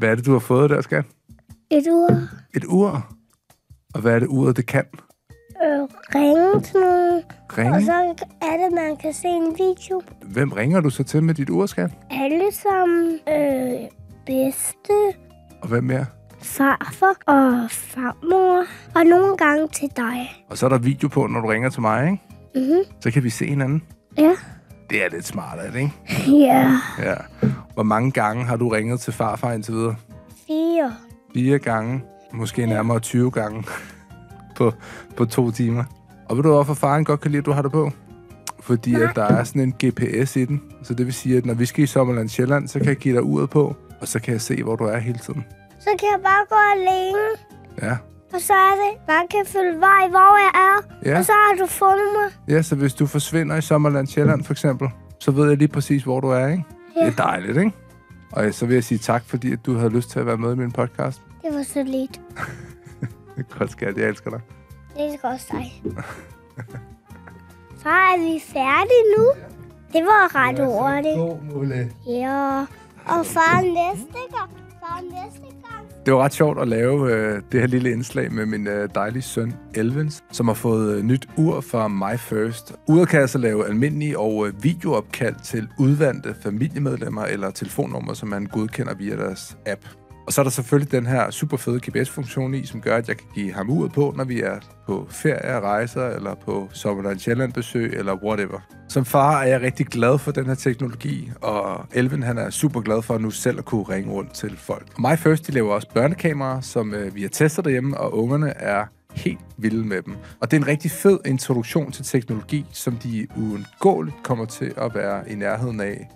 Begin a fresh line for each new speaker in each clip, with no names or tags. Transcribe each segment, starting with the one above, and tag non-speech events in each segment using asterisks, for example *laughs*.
Hvad er det, du har fået der, skat? Et ur. Et ur? Og hvad er det uret, det kan? Øh, ringe til nogen. Ringe? Og så er det, man kan se en video. Hvem ringer du så til med dit ur, skat? Alle sammen. Øh,
bedste. Og hvem mere? farfar og farmor, og nogle gange til dig.
Og så er der video på, når du ringer til mig, ikke? Mm-hmm. Så kan vi se hinanden. Ja. Det er lidt smart, er det ikke? Ja. ja. Hvor mange gange har du ringet til farfar indtil videre? Fire. Fire gange. Måske nærmere 20 gange på, på to timer. Og ved du, hvorfor faren godt kan lide, at du har det på? Fordi at der er sådan en GPS i den. Så det vil sige, at når vi skal i Sommerland Sjælland, så kan jeg give dig uret på, og så kan jeg se, hvor du er hele tiden.
Så kan jeg bare gå alene. Ja, og så er det, man kan følge
vej, hvor jeg er, ja. og så har du fundet mig. Ja, så hvis du forsvinder i Sommerland Sjælland for eksempel, så ved jeg lige præcis, hvor du er, ikke? Ja. Det er dejligt, ikke? Og så vil jeg sige tak, fordi at du havde lyst til at være med i min podcast. Det var så lidt. *laughs* Godt skat, jeg elsker dig. Det elsker også dig. Far, *laughs* er vi færdige nu? Det var ret hurtigt. Ja, og far næste gang. Far næste gang. Det var ret sjovt at lave øh, det her lille indslag med min øh, dejlige søn Elvens, som har fået øh, nyt ur fra My First. Uret kan altså lave almindelige og øh, videoopkald til udvandte familiemedlemmer eller telefonnummer, som man godkender via deres app. Og så er der selvfølgelig den her super fede GPS-funktion i, som gør, at jeg kan give ham uret på, når vi er på ferie, rejser, eller på Sommerland Sjælland besøg, eller whatever. Som far er jeg rigtig glad for den her teknologi, og Elvin han er super glad for at nu selv at kunne ringe rundt til folk. Og My First de laver også børnekameraer, som øh, vi har testet derhjemme, og ungerne er helt vilde med dem. Og det er en rigtig fed introduktion til teknologi, som de uundgåeligt kommer til at være i nærheden af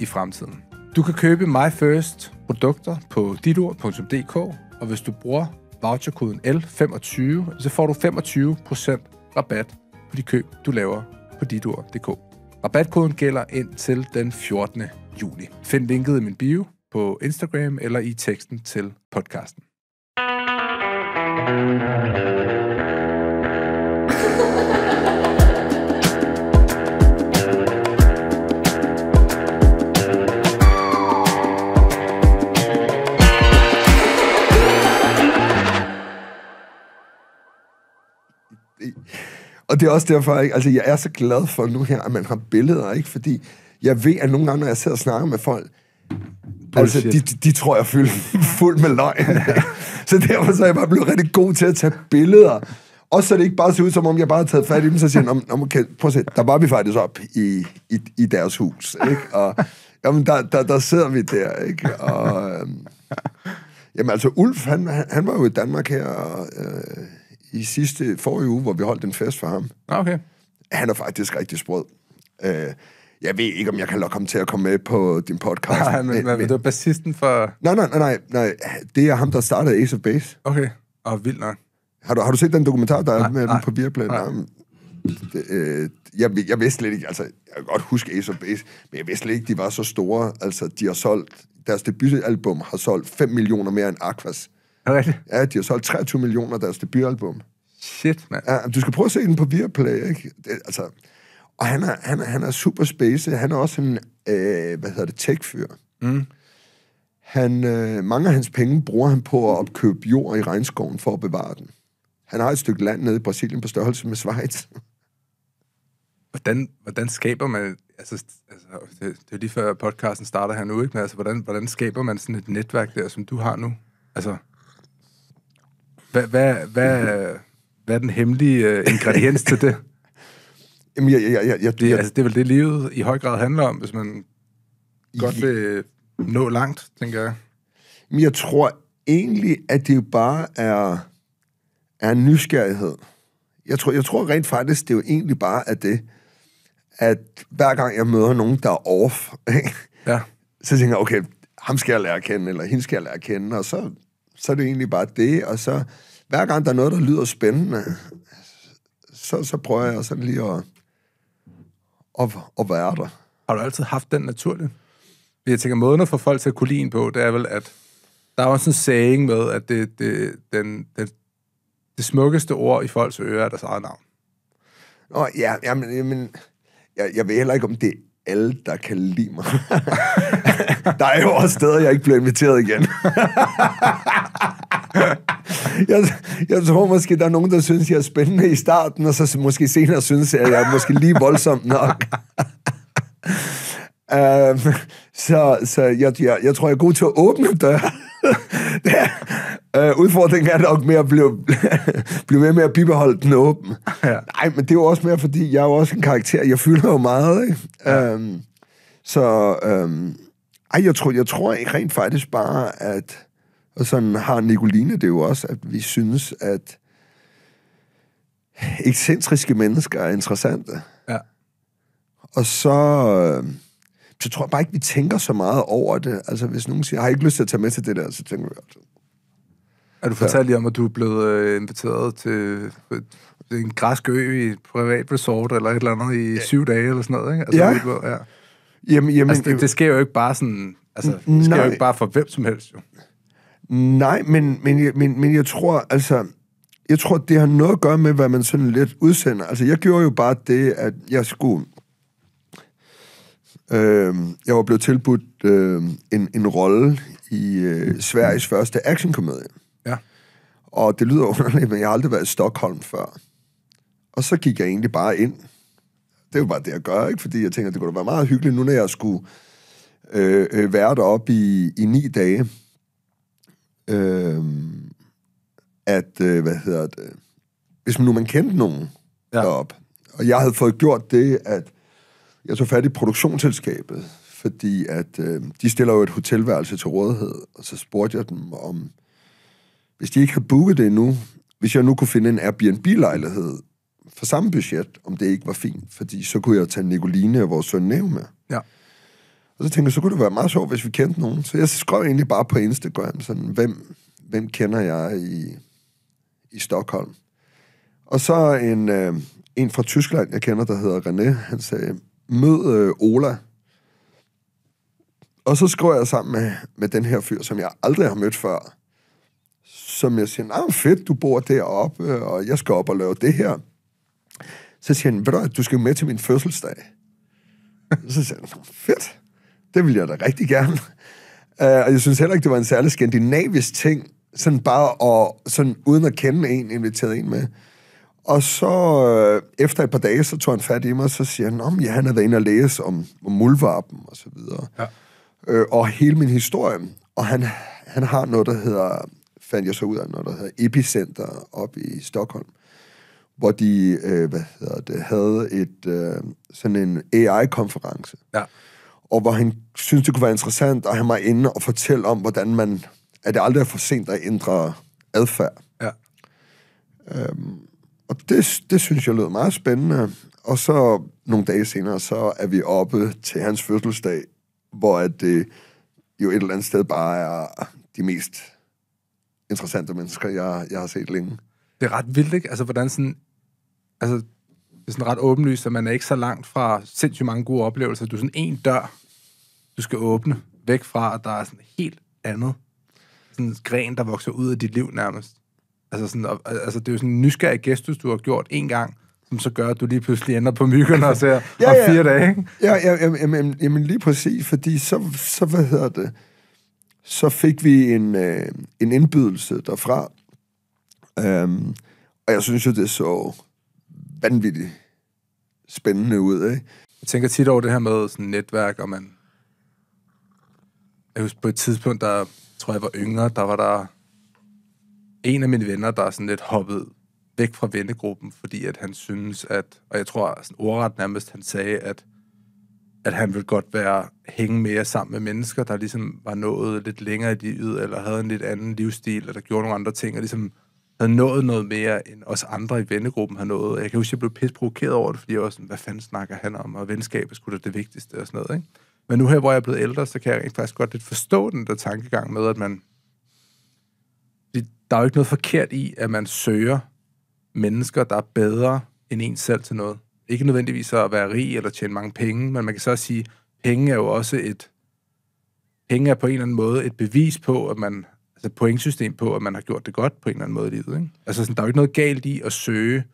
i fremtiden. Du kan købe First produkter på ditord.dk, og hvis du bruger voucherkoden L25, så får du 25% rabat på de køb, du laver på ditord.dk. Rabatkoden gælder indtil den 14. juli. Find linket i min bio på Instagram eller i teksten til podcasten.
og det er også derfor, ikke? altså jeg er så glad for nu her, at man har billeder, ikke? Fordi jeg ved, at nogle gange, når jeg sidder og snakker med folk, Bullshit. Altså, de, de tror jeg fyldt *laughs* fuld med løgn. *laughs* så derfor så er jeg bare blevet rigtig god til at tage billeder. Og så det ikke bare ser ud, som om jeg bare har taget fat i dem, så siger jeg, okay, prøv at se, der var vi faktisk op i, i, i deres hus, ikke? Og jamen, der, der, der sidder vi der, ikke? Og, øhm, jamen altså, Ulf, han, han var jo i Danmark her, og, øh, i sidste forrige uge, hvor vi holdt en fest for ham. Ah, okay. Han er faktisk rigtig sprød. Øh, jeg ved ikke, om jeg kan lade ham til at komme med på din podcast. Nej, men, men, men du er bassisten for... Nej, nej, nej, nej, nej. Det er ham, der startede Ace of Base. Okay, og vildt nok. Har du, har du set den dokumentar, der nej, er med nej, på Viaplay? Nej. Det, øh, jeg, jeg vidste slet ikke, altså, jeg kan godt huske Ace of Base, men jeg vidste slet ikke, de var så store. Altså, de har solgt, deres debutalbum har solgt 5 millioner mere end Aquas. Okay. Ja, de har solgt 23 millioner af deres debutalbum. Shit, mand. Ja, du skal prøve at se den på Viaplay, ikke? Det, altså, og han er, han, er, han er super space. Han er også en, øh, hvad hedder det, tech-fyr. Mm. Han, øh, mange af hans penge bruger han på at opkøbe jord i regnskoven for at bevare den. Han har et stykke land nede i Brasilien på størrelse med Schweiz.
Hvordan, hvordan skaber man... Altså, altså det, det er lige før podcasten starter her nu, ikke? Men altså, hvordan, hvordan skaber man sådan et netværk der, som du har nu? Altså, hvad, hvad, hvad, hvad er den hemmelige øh, ingrediens til det? *laughs* Jamen, jeg, jeg, jeg, jeg, det, jeg, altså, det er vel det, livet i høj grad handler om, hvis man godt vil nå langt, tænker jeg.
Men jeg tror egentlig, at det jo bare er, er en nysgerrighed. Jeg tror, jeg tror rent faktisk, det er jo egentlig bare at det, at hver gang jeg møder nogen, der er off, ikke? *laughs* Ja. så tænker jeg, okay, ham skal jeg lære at kende, eller hende skal jeg lære at kende, og så så er det egentlig bare det, og så hver gang der er noget, der lyder spændende, så, så prøver jeg sådan lige at, at, at være der.
Har du altid haft den naturlige? Jeg tænker, måden at få folk til at kunne lide en på, det er vel, at der er også en saying med, at det, det, den, den, det smukkeste ord i folks ører er deres eget navn. Nå, ja, jamen, jamen jeg, jeg ved heller ikke, om det
alle, der kan lide mig. *laughs* der er jo også steder, jeg ikke bliver inviteret igen. *laughs* jeg, jeg tror måske, der er nogen, der synes, jeg er spændende i starten, og så måske senere synes, at jeg er måske lige voldsom nok. um, *laughs* så så jeg, jeg, jeg tror, jeg er god til at åbne døren. Øh, udfordringen er nok med at blive, *laughs* blive ved med at bibeholde den åben. Ja. Nej, men det er jo også mere, fordi jeg er jo også en karakter. Jeg fylder jo meget, ikke? Ja. Øhm, så, øhm, ej, jeg tror, jeg tror ikke rent faktisk bare, at... Og sådan har Nicoline det jo også, at vi synes, at ekscentriske mennesker er interessante. Ja. Og så, øhm, så tror jeg bare ikke, vi tænker så meget over det. Altså, hvis nogen siger, har I ikke lyst til at tage med til det der, så tænker vi,
er du fortalt lige om, at du er blevet øh, inviteret øh, til en græsk ø i et privat resort eller et eller andet i ja. syv dage eller sådan noget, ikke? Altså, ja. Ved, ja.
Jamen, jamen, altså, det, øh, det
sker jo ikke bare sådan... Altså, det sker nej. jo ikke bare for hvem som helst, jo.
Nej, men, men, men, men jeg tror, altså... Jeg tror, det har noget at gøre med, hvad man sådan lidt udsender. Altså, jeg gjorde jo bare det, at jeg skulle... Øh, jeg var blevet tilbudt øh, en, en rolle i øh, Sveriges første actionkomedie. Og det lyder *laughs* underligt, men jeg har aldrig været i Stockholm før. Og så gik jeg egentlig bare ind. Det var bare det, jeg gør, ikke? Fordi jeg tænker, det kunne da være meget hyggeligt, nu når jeg skulle øh, øh være deroppe i, i ni dage. Øh, at, øh, hvad hedder det, hvis nu man kendte nogen ja. deroppe. Og jeg havde fået gjort det, at jeg tog fat i produktionsselskabet, fordi at øh, de stiller jo et hotelværelse til rådighed, og så spurgte jeg dem, om hvis de ikke har booket det endnu, hvis jeg nu kunne finde en Airbnb-lejlighed for samme budget, om det ikke var fint, fordi så kunne jeg tage Nicoline og vores søn Neo med. Ja. Og så tænkte jeg, så kunne det være meget sjovt, hvis vi kendte nogen. Så jeg skrev egentlig bare på Instagram, sådan, hvem, hvem kender jeg i, i Stockholm? Og så en, øh, en fra Tyskland, jeg kender, der hedder René, han sagde, mød øh, Ola. Og så skrev jeg sammen med, med den her fyr, som jeg aldrig har mødt før, som jeg siger, nej, fedt, du bor deroppe, øh, og jeg skal op og lave det her. Så siger han, ved du du skal med til min fødselsdag. *laughs* så siger han, fedt, det vil jeg da rigtig gerne. Uh, og jeg synes heller ikke, det var en særlig skandinavisk ting, sådan bare at, sådan uden at kende en, inviteret en med. Og så øh, efter et par dage, så tog han fat i mig, og så siger han, at ja, han er været inde og læse om, om muldvarpen og så videre. Ja. Øh, og hele min historie. Og han, han har noget, der hedder fandt jeg så ud af noget, der hedder Epicenter op i Stockholm, hvor de øh, hvad hedder det, havde et, øh, sådan en AI-konference. Ja. Og hvor han syntes, det kunne være interessant at have mig inde og fortælle om, hvordan man... At det aldrig er for sent at ændre adfærd. Ja. Øhm, og det, det synes jeg lød meget spændende. Og så nogle dage senere, så er vi oppe til hans fødselsdag, hvor at det jo et eller andet sted bare er de mest interessante mennesker, jeg, jeg har set længe.
Det er ret vildt, ikke? Altså, hvordan sådan... Altså, det er sådan ret åbenlyst, at man er ikke så langt fra sindssygt mange gode oplevelser. Du er sådan en dør, du skal åbne væk fra, at der er sådan helt andet sådan en gren, der vokser ud af dit liv nærmest. Altså, sådan, altså det er jo sådan en nysgerrig gestus, du har gjort en gang, som så gør, at du lige pludselig ender på myggen og ser *laughs* ja, ja. fire dage, ikke? Ja, ja ja, ja,
ja, ja, ja, ja, ja, lige præcis, fordi så, så, hvad hedder det, så fik vi en, øh, en indbydelse derfra. Øhm, og jeg synes jo, det så
vanvittigt spændende ud, ikke? Jeg tænker tit over det her med sådan netværk, og man... Jeg husker på et tidspunkt, der tror jeg var yngre, der var der en af mine venner, der er sådan lidt hoppet væk fra vennegruppen, fordi at han synes, at... Og jeg tror, sådan ordret nærmest, han sagde, at at han ville godt være hænge mere sammen med mennesker, der ligesom var nået lidt længere i livet, eller havde en lidt anden livsstil, eller gjorde nogle andre ting, og ligesom havde nået noget mere, end os andre i vennegruppen har nået. Jeg kan huske, at jeg blev pisse provokeret over det, fordi jeg var sådan, hvad fanden snakker han om, og venskab er sgu da det vigtigste og sådan noget, ikke? Men nu her, hvor jeg er blevet ældre, så kan jeg rent faktisk godt lidt forstå den der tankegang med, at man... Der er jo ikke noget forkert i, at man søger mennesker, der er bedre end en selv til noget. Ikke nødvendigvis at være rig eller tjene mange penge, men man kan så også sige, at penge er jo også et... Penge er på en eller anden måde et bevis på, at man... Altså et pointsystem på, at man har gjort det godt på en eller anden måde i livet. Ikke? Altså sådan, der er jo ikke noget galt i at søge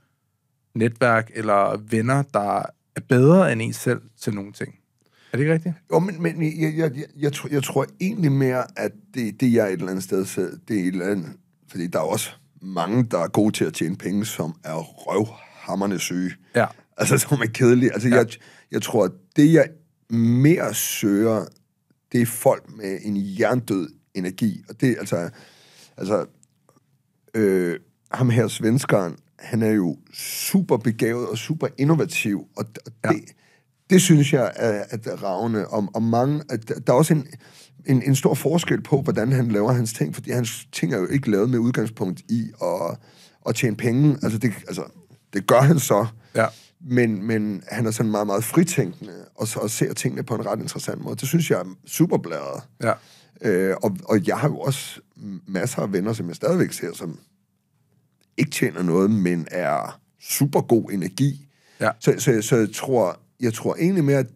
netværk eller venner, der er bedre end en selv til nogle ting. Er det ikke rigtigt? Jo, men, men jeg, jeg, jeg, jeg, tror, jeg tror egentlig mere, at det, det jeg et eller
andet sted så det er et eller andet... Fordi der er også mange, der er gode til at tjene penge, som er røvhammerne syge. Ja. Altså, så er kedelig. Altså, ja. jeg, jeg tror, at det, jeg mere søger, det er folk med en jerndød energi. Og det, altså, altså øh, ham her, svenskeren, han er jo super begavet og super innovativ, og det, ja. det synes jeg er, at ravne om, og mange, at der er også en, en, en stor forskel på, hvordan han laver hans ting, fordi hans ting er jo ikke lavet med udgangspunkt i at, at tjene penge, altså det, altså det gør han så, ja men, men han er sådan meget, meget fritænkende, og så og ser tingene på en ret interessant måde. Det synes jeg er super Ja. Øh, og, og jeg har jo også masser af venner, som jeg stadigvæk ser, som ikke tjener noget, men er super god energi. Ja. Så, så, så jeg, tror, jeg tror egentlig mere, at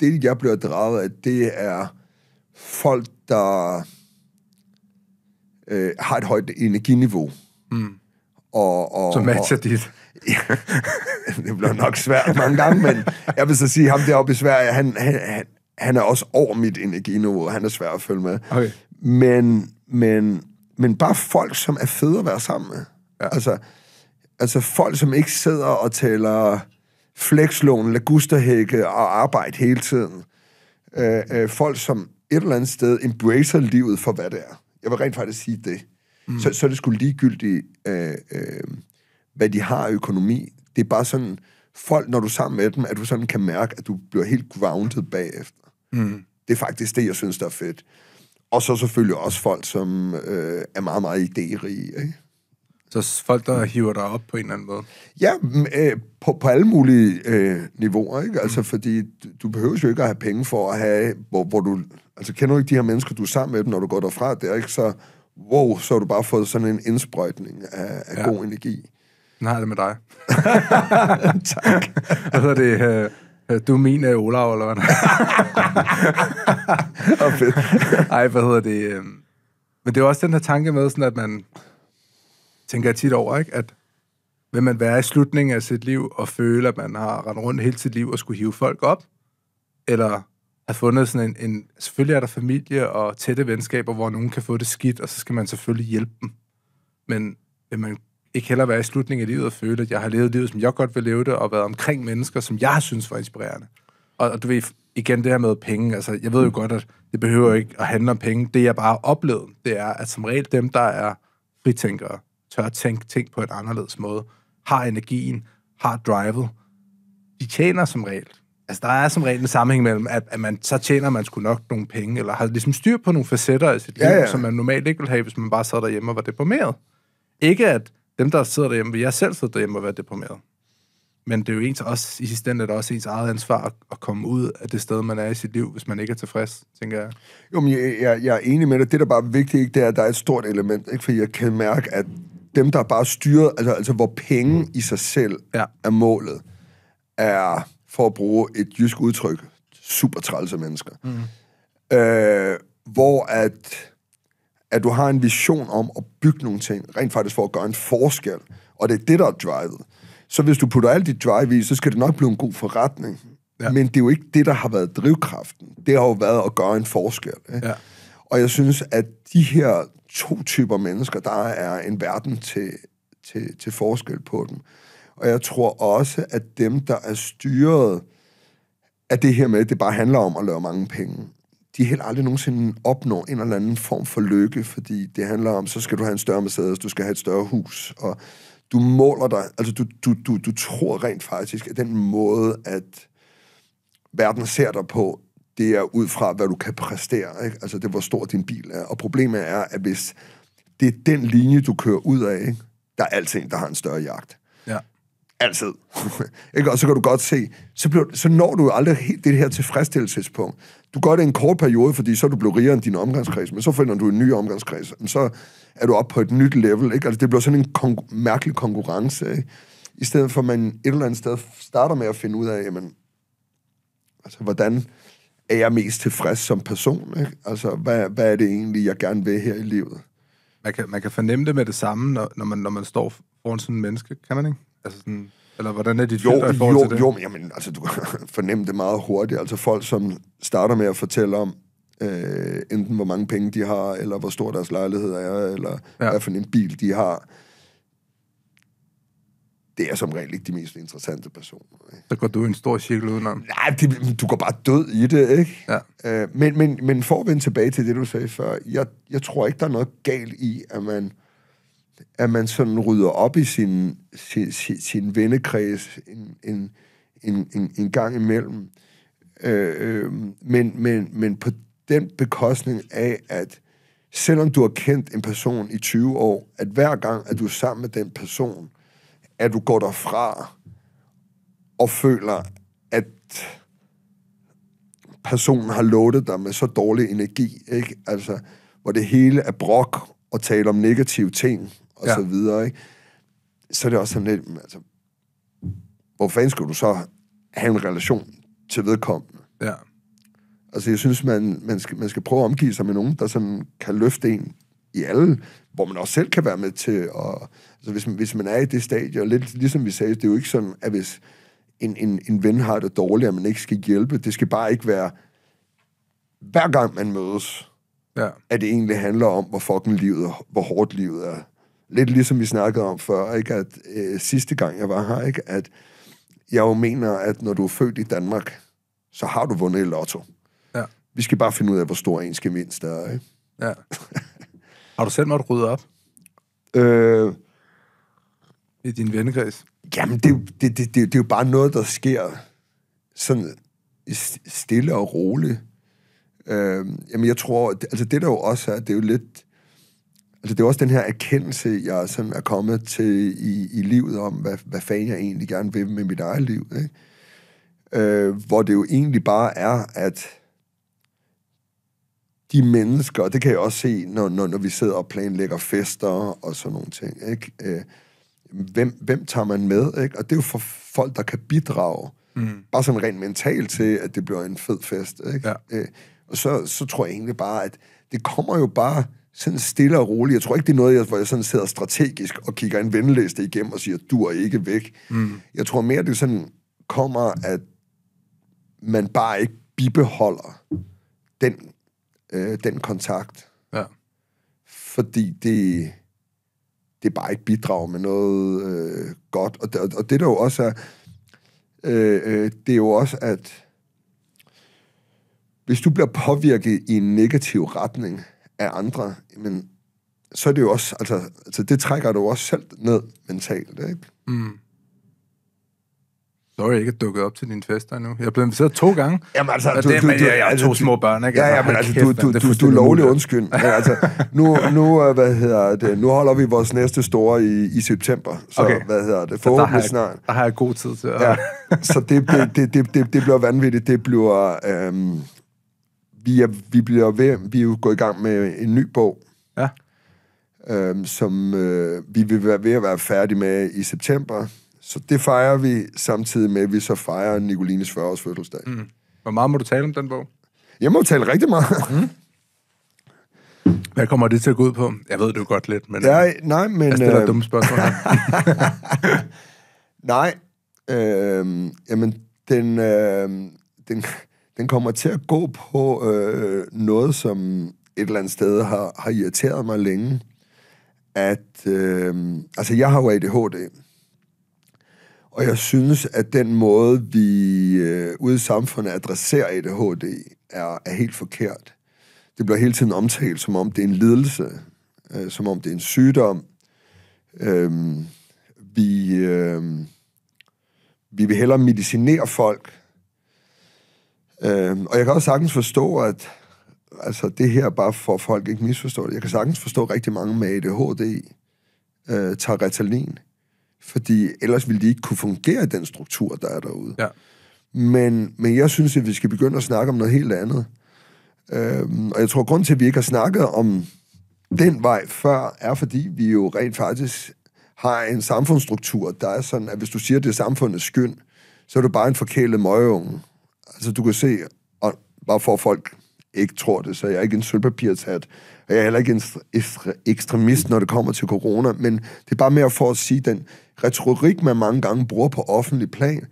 det, jeg bliver draget af, det er folk, der øh, har et højt energiniveau. Mm. Og, og, Som matcher og,
dit. Ja, *laughs*
det bliver nok svært mange gange, men jeg vil så sige, ham deroppe i Sverige, han, han, han, han er også over mit energiniveau, han er svær at følge med. Okay. Men, men, men bare folk, som er fede at være sammen med. Ja. Altså, altså folk, som ikke sidder og taler flexlån, lagusterhække og arbejde hele tiden. Øh, øh, folk, som et eller andet sted embracer livet for, hvad det er. Jeg vil rent faktisk sige det mm. så, så er det sgu ligegyldigt, øh, øh, hvad de har af økonomi. Det er bare sådan, folk, når du er sammen med dem, at du sådan kan mærke, at du bliver helt grounded bagefter. Mm. Det er faktisk det, jeg synes, der er fedt. Og så selvfølgelig også folk, som øh, er meget, meget idérige.
Ikke? Så folk, der hiver dig op på en eller anden måde?
Ja, øh, på, på alle mulige øh, niveauer, ikke? Altså, mm. fordi du behøver jo ikke at have penge for at have, hvor, hvor du... Altså, kender du ikke de her mennesker, du er sammen med dem, når du går derfra Det er ikke? Så wow, så har du bare fået sådan en indsprøjtning af, af ja. god energi.
Nej, det med dig. *laughs* tak. Hvad hedder det? Øh, øh du er min af øh, Olav, eller hvad? oh, fedt. Ej, hvad hedder det? Øh, men det er også den her tanke med, sådan at man tænker jeg tit over, ikke? at vil man være i slutningen af sit liv og føle, at man har rendt rundt hele sit liv og skulle hive folk op? Eller have fundet sådan en, en... Selvfølgelig er der familie og tætte venskaber, hvor nogen kan få det skidt, og så skal man selvfølgelig hjælpe dem. Men vil man ikke heller være i slutningen af livet og føle, at jeg har levet livet, som jeg godt vil leve det, og været omkring mennesker, som jeg synes var inspirerende. Og, og du ved, igen det her med penge, altså jeg ved jo godt, at det behøver ikke at handle om penge. Det jeg bare har oplevet, det er, at som regel dem, der er fritænkere, tør at tænke ting på en anderledes måde, har energien, har drivet, de tjener som regel Altså, der er som regel en sammenhæng mellem, at, at man, så tjener man sgu nok nogle penge, eller har ligesom styr på nogle facetter i sit liv, ja, ja. som man normalt ikke ville have, hvis man bare sad derhjemme og var deprimeret. Ikke at dem, der sidder derhjemme, vil jeg selv sidde derhjemme og være deprimeret. Men det er jo ens, også, i sidste ende er også ens eget ansvar at, at komme ud af det sted, man er i sit liv, hvis man ikke er tilfreds, tænker jeg.
Jo, men jeg, jeg, jeg er enig med dig. Det, der bare er vigtigt, ikke, det er, at der er et stort element. Ikke? Fordi jeg kan mærke, at dem, der bare styrer, altså, altså hvor penge i sig selv ja. er målet, er for at bruge et jysk udtryk, super trælse mennesker. Mm. Øh, hvor at, at du har en vision om at bygge nogle ting, rent faktisk for at gøre en forskel, og det er det, der er drivet. Så hvis du putter alt dit drive i, så skal det nok blive en god forretning. Ja. Men det er jo ikke det, der har været drivkraften. Det har jo været at gøre en forskel. Ikke? Ja. Og jeg synes, at de her to typer mennesker, der er en verden til, til, til forskel på dem. Og jeg tror også, at dem, der er styret af det her med, at det bare handler om at lave mange penge, de helt aldrig nogensinde opnår en eller anden form for lykke, fordi det handler om, så skal du have en større Mercedes, du skal have et større hus, og du måler dig, altså du, du, du, du tror rent faktisk, at den måde, at verden ser dig på, det er ud fra, hvad du kan præstere, ikke? altså det hvor stor din bil er. Og problemet er, at hvis det er den linje, du kører ud af, ikke? der er altid en, der har en større jagt. Altid. *laughs* ikke? Og så kan du godt se, så, bliver, så når du aldrig helt det her tilfredsstillelsespunkt. Du gør det en kort periode, fordi så er du blevet rigere end din omgangskreds, men så finder du en ny omgangskreds, og så er du op på et nyt level. Ikke? Altså, det bliver sådan en kon- mærkelig konkurrence, ikke? i stedet for at man et eller andet sted starter med at finde ud af, jamen, altså, hvordan
er jeg mest tilfreds som person? Ikke? Altså, hvad, hvad er det egentlig, jeg gerne vil her i livet? Man kan, man kan fornemme det med det samme, når, når, man, når man står foran sådan en menneske, kan man ikke? Altså sådan, eller hvordan er dit jo, filter i forhold jo, til det? Jo,
jamen, altså, du kan *laughs* fornemme det meget hurtigt. Altså folk, som starter med at fortælle om, øh, enten hvor mange penge de har, eller hvor stor deres lejlighed er, eller ja. hvad for en bil de har. Det er som regel ikke de mest interessante personer. Ikke? Så går du en stor cirkel udenom. Nej, det, du går bare død i det, ikke? Ja. Øh, men, men, men for at vende tilbage til det, du sagde før, jeg, jeg tror ikke, der er noget galt i, at man at man sådan rydder op i sin, sin, sin, sin vennekreds en, en, en, en, en gang imellem. Øh, øh men, men, men på den bekostning af, at selvom du har kendt en person i 20 år, at hver gang, at du er sammen med den person, at du går derfra og føler, at personen har låtet dig med så dårlig energi, ikke? Altså, hvor det hele er brok og tale om negative ting, og ja. så videre, ikke? Så er det også sådan lidt, altså, hvor fanden skulle du så have en relation til vedkommende? Ja. Altså, jeg synes, man, man, skal, man skal prøve at omgive sig med nogen, der sådan kan løfte en i alle, hvor man også selv kan være med til at... Altså, hvis man, hvis man er i det stadie, og lidt ligesom vi sagde, det er jo ikke sådan, at hvis en, en, en ven har det dårligt, at man ikke skal hjælpe. Det skal bare ikke være... Hver gang man mødes, ja. at det egentlig handler om, hvor fucking livet, er, hvor hårdt livet er lidt ligesom vi snakkede om før, ikke? at øh, sidste gang jeg var her, ikke? at jeg jo mener, at når du er født i Danmark, så har du vundet i lotto. Ja. Vi skal bare finde ud af, hvor stor ens gevinst er. Ikke?
Ja. *laughs* har du selv måtte rydde op? Øh, I din vennekreds?
Jamen, det, det, det, det, det er jo bare noget, der sker sådan stille og roligt. Øh, jamen, jeg tror, altså det der jo også er, det er jo lidt Altså, det er også den her erkendelse, jeg sådan er kommet til i, i livet om, hvad, hvad fanden jeg egentlig gerne vil med mit eget liv. Ikke? Øh, hvor det jo egentlig bare er, at de mennesker, det kan jeg også se, når, når, når vi sidder og planlægger fester og sådan nogle ting, ikke? Øh, hvem, hvem tager man med? Ikke? Og det er jo for folk, der kan bidrage. Mm. Bare sådan rent mentalt til, at det bliver en fed fest. Ikke? Ja. Øh, og så, så tror jeg egentlig bare, at det kommer jo bare sådan stille og roligt. Jeg tror ikke, det er noget, jeg, hvor jeg sådan sidder strategisk og kigger en venliste igennem og siger, du er ikke væk. Mm. Jeg tror mere, det sådan kommer, at man bare ikke bibeholder den, øh, den kontakt. Ja. Fordi det, det bare ikke bidrager med noget øh, godt. Og, det, og det der jo også er, øh, øh, det er jo også, at hvis du bliver påvirket i en negativ retning, af andre, men så er det jo også, altså, altså det trækker du også selv ned mentalt, ikke?
Mm. Så er jeg ikke dukket op til din fester nu. Jeg er blevet inviteret to gange.
Jamen altså, du, du, du, jeg, to altså, små børn, ikke? Ja, ja, altså, men altså, du, du, du, du er lovlig undskyld. Ja, altså, nu, nu, øh, hvad hedder det, nu holder vi vores næste store i, i september. Så, okay. hvad hedder det, forhåbentlig der jeg, snart.
Der har jeg god tid til at... Ja,
så det, det, det, det, det bliver vanvittigt. Det bliver... Øhm, vi, er, vi, bliver ved, vi er jo gået i gang med en ny bog, ja. øhm, som øh, vi vil være ved at være færdige med i september. Så det fejrer vi, samtidig med, at vi så fejrer Nicolines 40-års fødselsdag.
Mm. Hvor meget må du tale om den bog? Jeg må tale rigtig meget. Mm. Hvad kommer det til at gå ud på? Jeg ved det jo godt lidt, men... Ja, øh, nej, men... Jeg stiller øh... dumme spørgsmål *laughs*
nej, øh, jamen, den, øh, den, den kommer til at gå på øh, noget, som et eller andet sted har, har irriteret mig længe. At, øh, altså, jeg har jo ADHD. Og jeg synes, at den måde, vi øh, ude i samfundet adresserer ADHD, er, er helt forkert. Det bliver hele tiden omtalt, som om det er en lidelse, øh, som om det er en sygdom. Øh, vi, øh, vi vil hellere medicinere folk, Øhm, og jeg kan også sagtens forstå, at altså, det her bare for folk ikke misforstår det. Jeg kan sagtens forstå, at rigtig mange med ADHD øh, tager Ritalin, fordi ellers ville de ikke kunne fungere i den struktur, der er derude. Ja. Men, men jeg synes, at vi skal begynde at snakke om noget helt andet. Øhm, og jeg tror, grund til, at vi ikke har snakket om den vej før, er fordi vi jo rent faktisk har en samfundsstruktur, der er sådan, at hvis du siger, at det er samfundets skyld, så er du bare en forkælet møgeunge. Altså, du kan se, og bare for folk ikke tror det, så jeg er ikke en sølvpapirshat, og jeg er heller ikke en ekstremist, når det kommer til corona, men det er bare mere for at sige den retorik, man mange gange bruger på offentlig plan,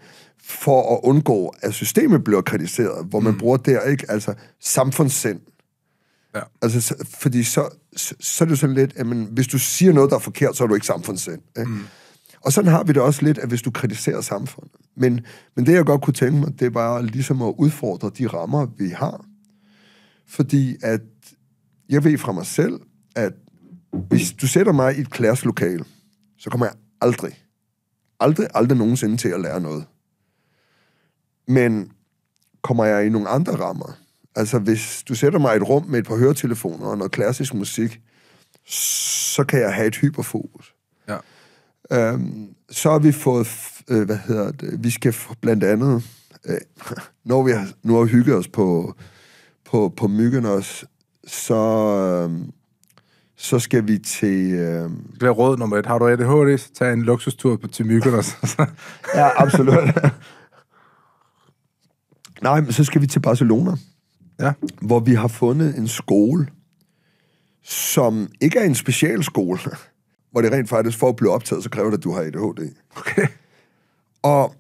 for at undgå, at systemet bliver kritiseret, hvor man mm. bruger der, ikke? Altså, samfundssind. Ja. Altså, så, fordi så, så, så er det jo sådan lidt, at hvis du siger noget, der er forkert, så er du ikke samfundssind. Ikke? Mm. Og sådan har vi det også lidt, at hvis du kritiserer samfundet. Men, men det, jeg godt kunne tænke mig, det er bare ligesom at udfordre de rammer, vi har. Fordi at jeg ved fra mig selv, at hvis du sætter mig i et klasselokale, så kommer jeg aldrig, aldrig, aldrig nogensinde til at lære noget. Men kommer jeg i nogle andre rammer? Altså, hvis du sætter mig i et rum med et par høretelefoner og noget klassisk musik, så kan jeg have et hyperfokus. Øhm, så har vi fået, øh, hvad hedder det, vi skal blandt andet, øh, *laughs* når vi har, nu har hygget
os på, på, på myggen også, så, øh, så skal vi til... Øh... Det bliver råd nummer et. Har du ADHD, så tag en luksustur på til myggen også. *laughs* ja, absolut. *laughs* Nej, men så skal vi til
Barcelona. Ja. Hvor vi har fundet en skole, som ikke er en specialskole hvor det rent faktisk for at blive optaget, så kræver det, at du har ADHD. Okay. Og,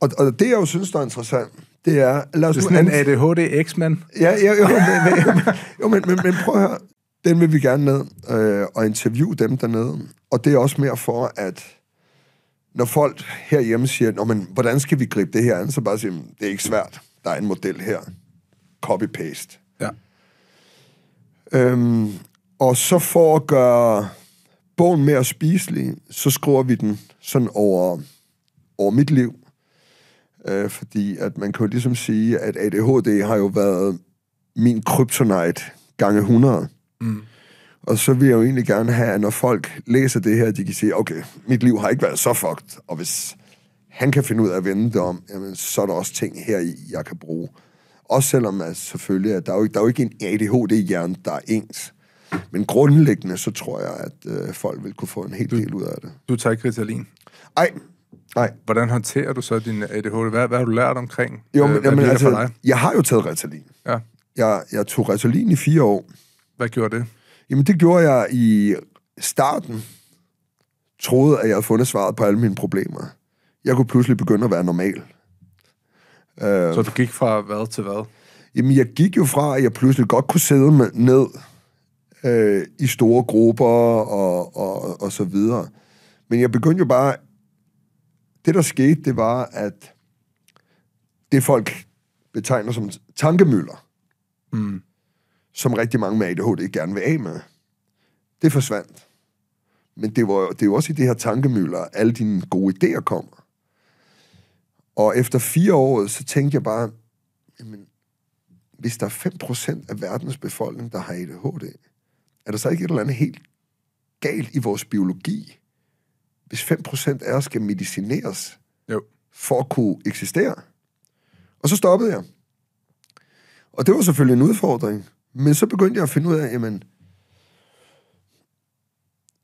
og, og det, jeg jo synes, der er interessant, det er... Lad os det er sådan en
ADHD-X-mand. Ja, ja, jo, men, men,
jo men, men, men prøv her. Den vil vi gerne ned øh, og interviewe dem dernede. Og det er også mere for, at når folk herhjemme siger, Nå, men, hvordan skal vi gribe det her an, så bare sige, det er ikke svært. Der er en model her. Copy-paste. Ja. Øhm, og så for at gøre bogen med at spiselig, så skriver vi den sådan over, over mit liv. Øh, fordi at man kan jo ligesom sige, at ADHD har jo været min kryptonite gange 100. Mm. Og så vil jeg jo egentlig gerne have, at når folk læser det her, de kan sige, okay, mit liv har ikke været så fucked, og hvis han kan finde ud af at vende det om, jamen, så er der også ting her, i, jeg kan bruge. Også selvom at selvfølgelig, at der er jo, der er jo ikke en ADHD-hjerne, der er ens. Men grundlæggende,
så tror jeg, at øh, folk vil kunne få en hel du, del ud af det. Du tager ikke Ritalin? Nej, Nej. Hvordan håndterer du så din ADHD? Hvad, hvad har du lært omkring? Jo, men, øh, jamen, altså, dig? jeg har jo taget Ritalin. Ja.
Jeg, jeg tog Ritalin i fire år. Hvad gjorde det? Jamen, det gjorde jeg i starten. Troede, at jeg havde fundet svaret på alle mine problemer. Jeg kunne pludselig begynde at være normal. så du
gik fra hvad til hvad?
Jamen, jeg gik jo fra, at jeg pludselig godt kunne sidde med, ned øh, i store grupper og, og, og så videre. Men jeg begyndte jo bare... Det, der skete, det var, at det folk betegner som tankemøller, mm. som rigtig mange med ADHD gerne vil af med, det forsvandt. Men det, var, det er jo også i det her tankemøller, alle dine gode idéer kommer. Og efter fire år, så tænkte jeg bare, jamen, hvis der er 5% af verdens befolkning, der har ADHD, er der så ikke et eller andet helt galt i vores biologi, hvis 5% af os skal medicineres jo. for at kunne eksistere? Og så stoppede jeg. Og det var selvfølgelig en udfordring. Men så begyndte jeg at finde ud af, jamen,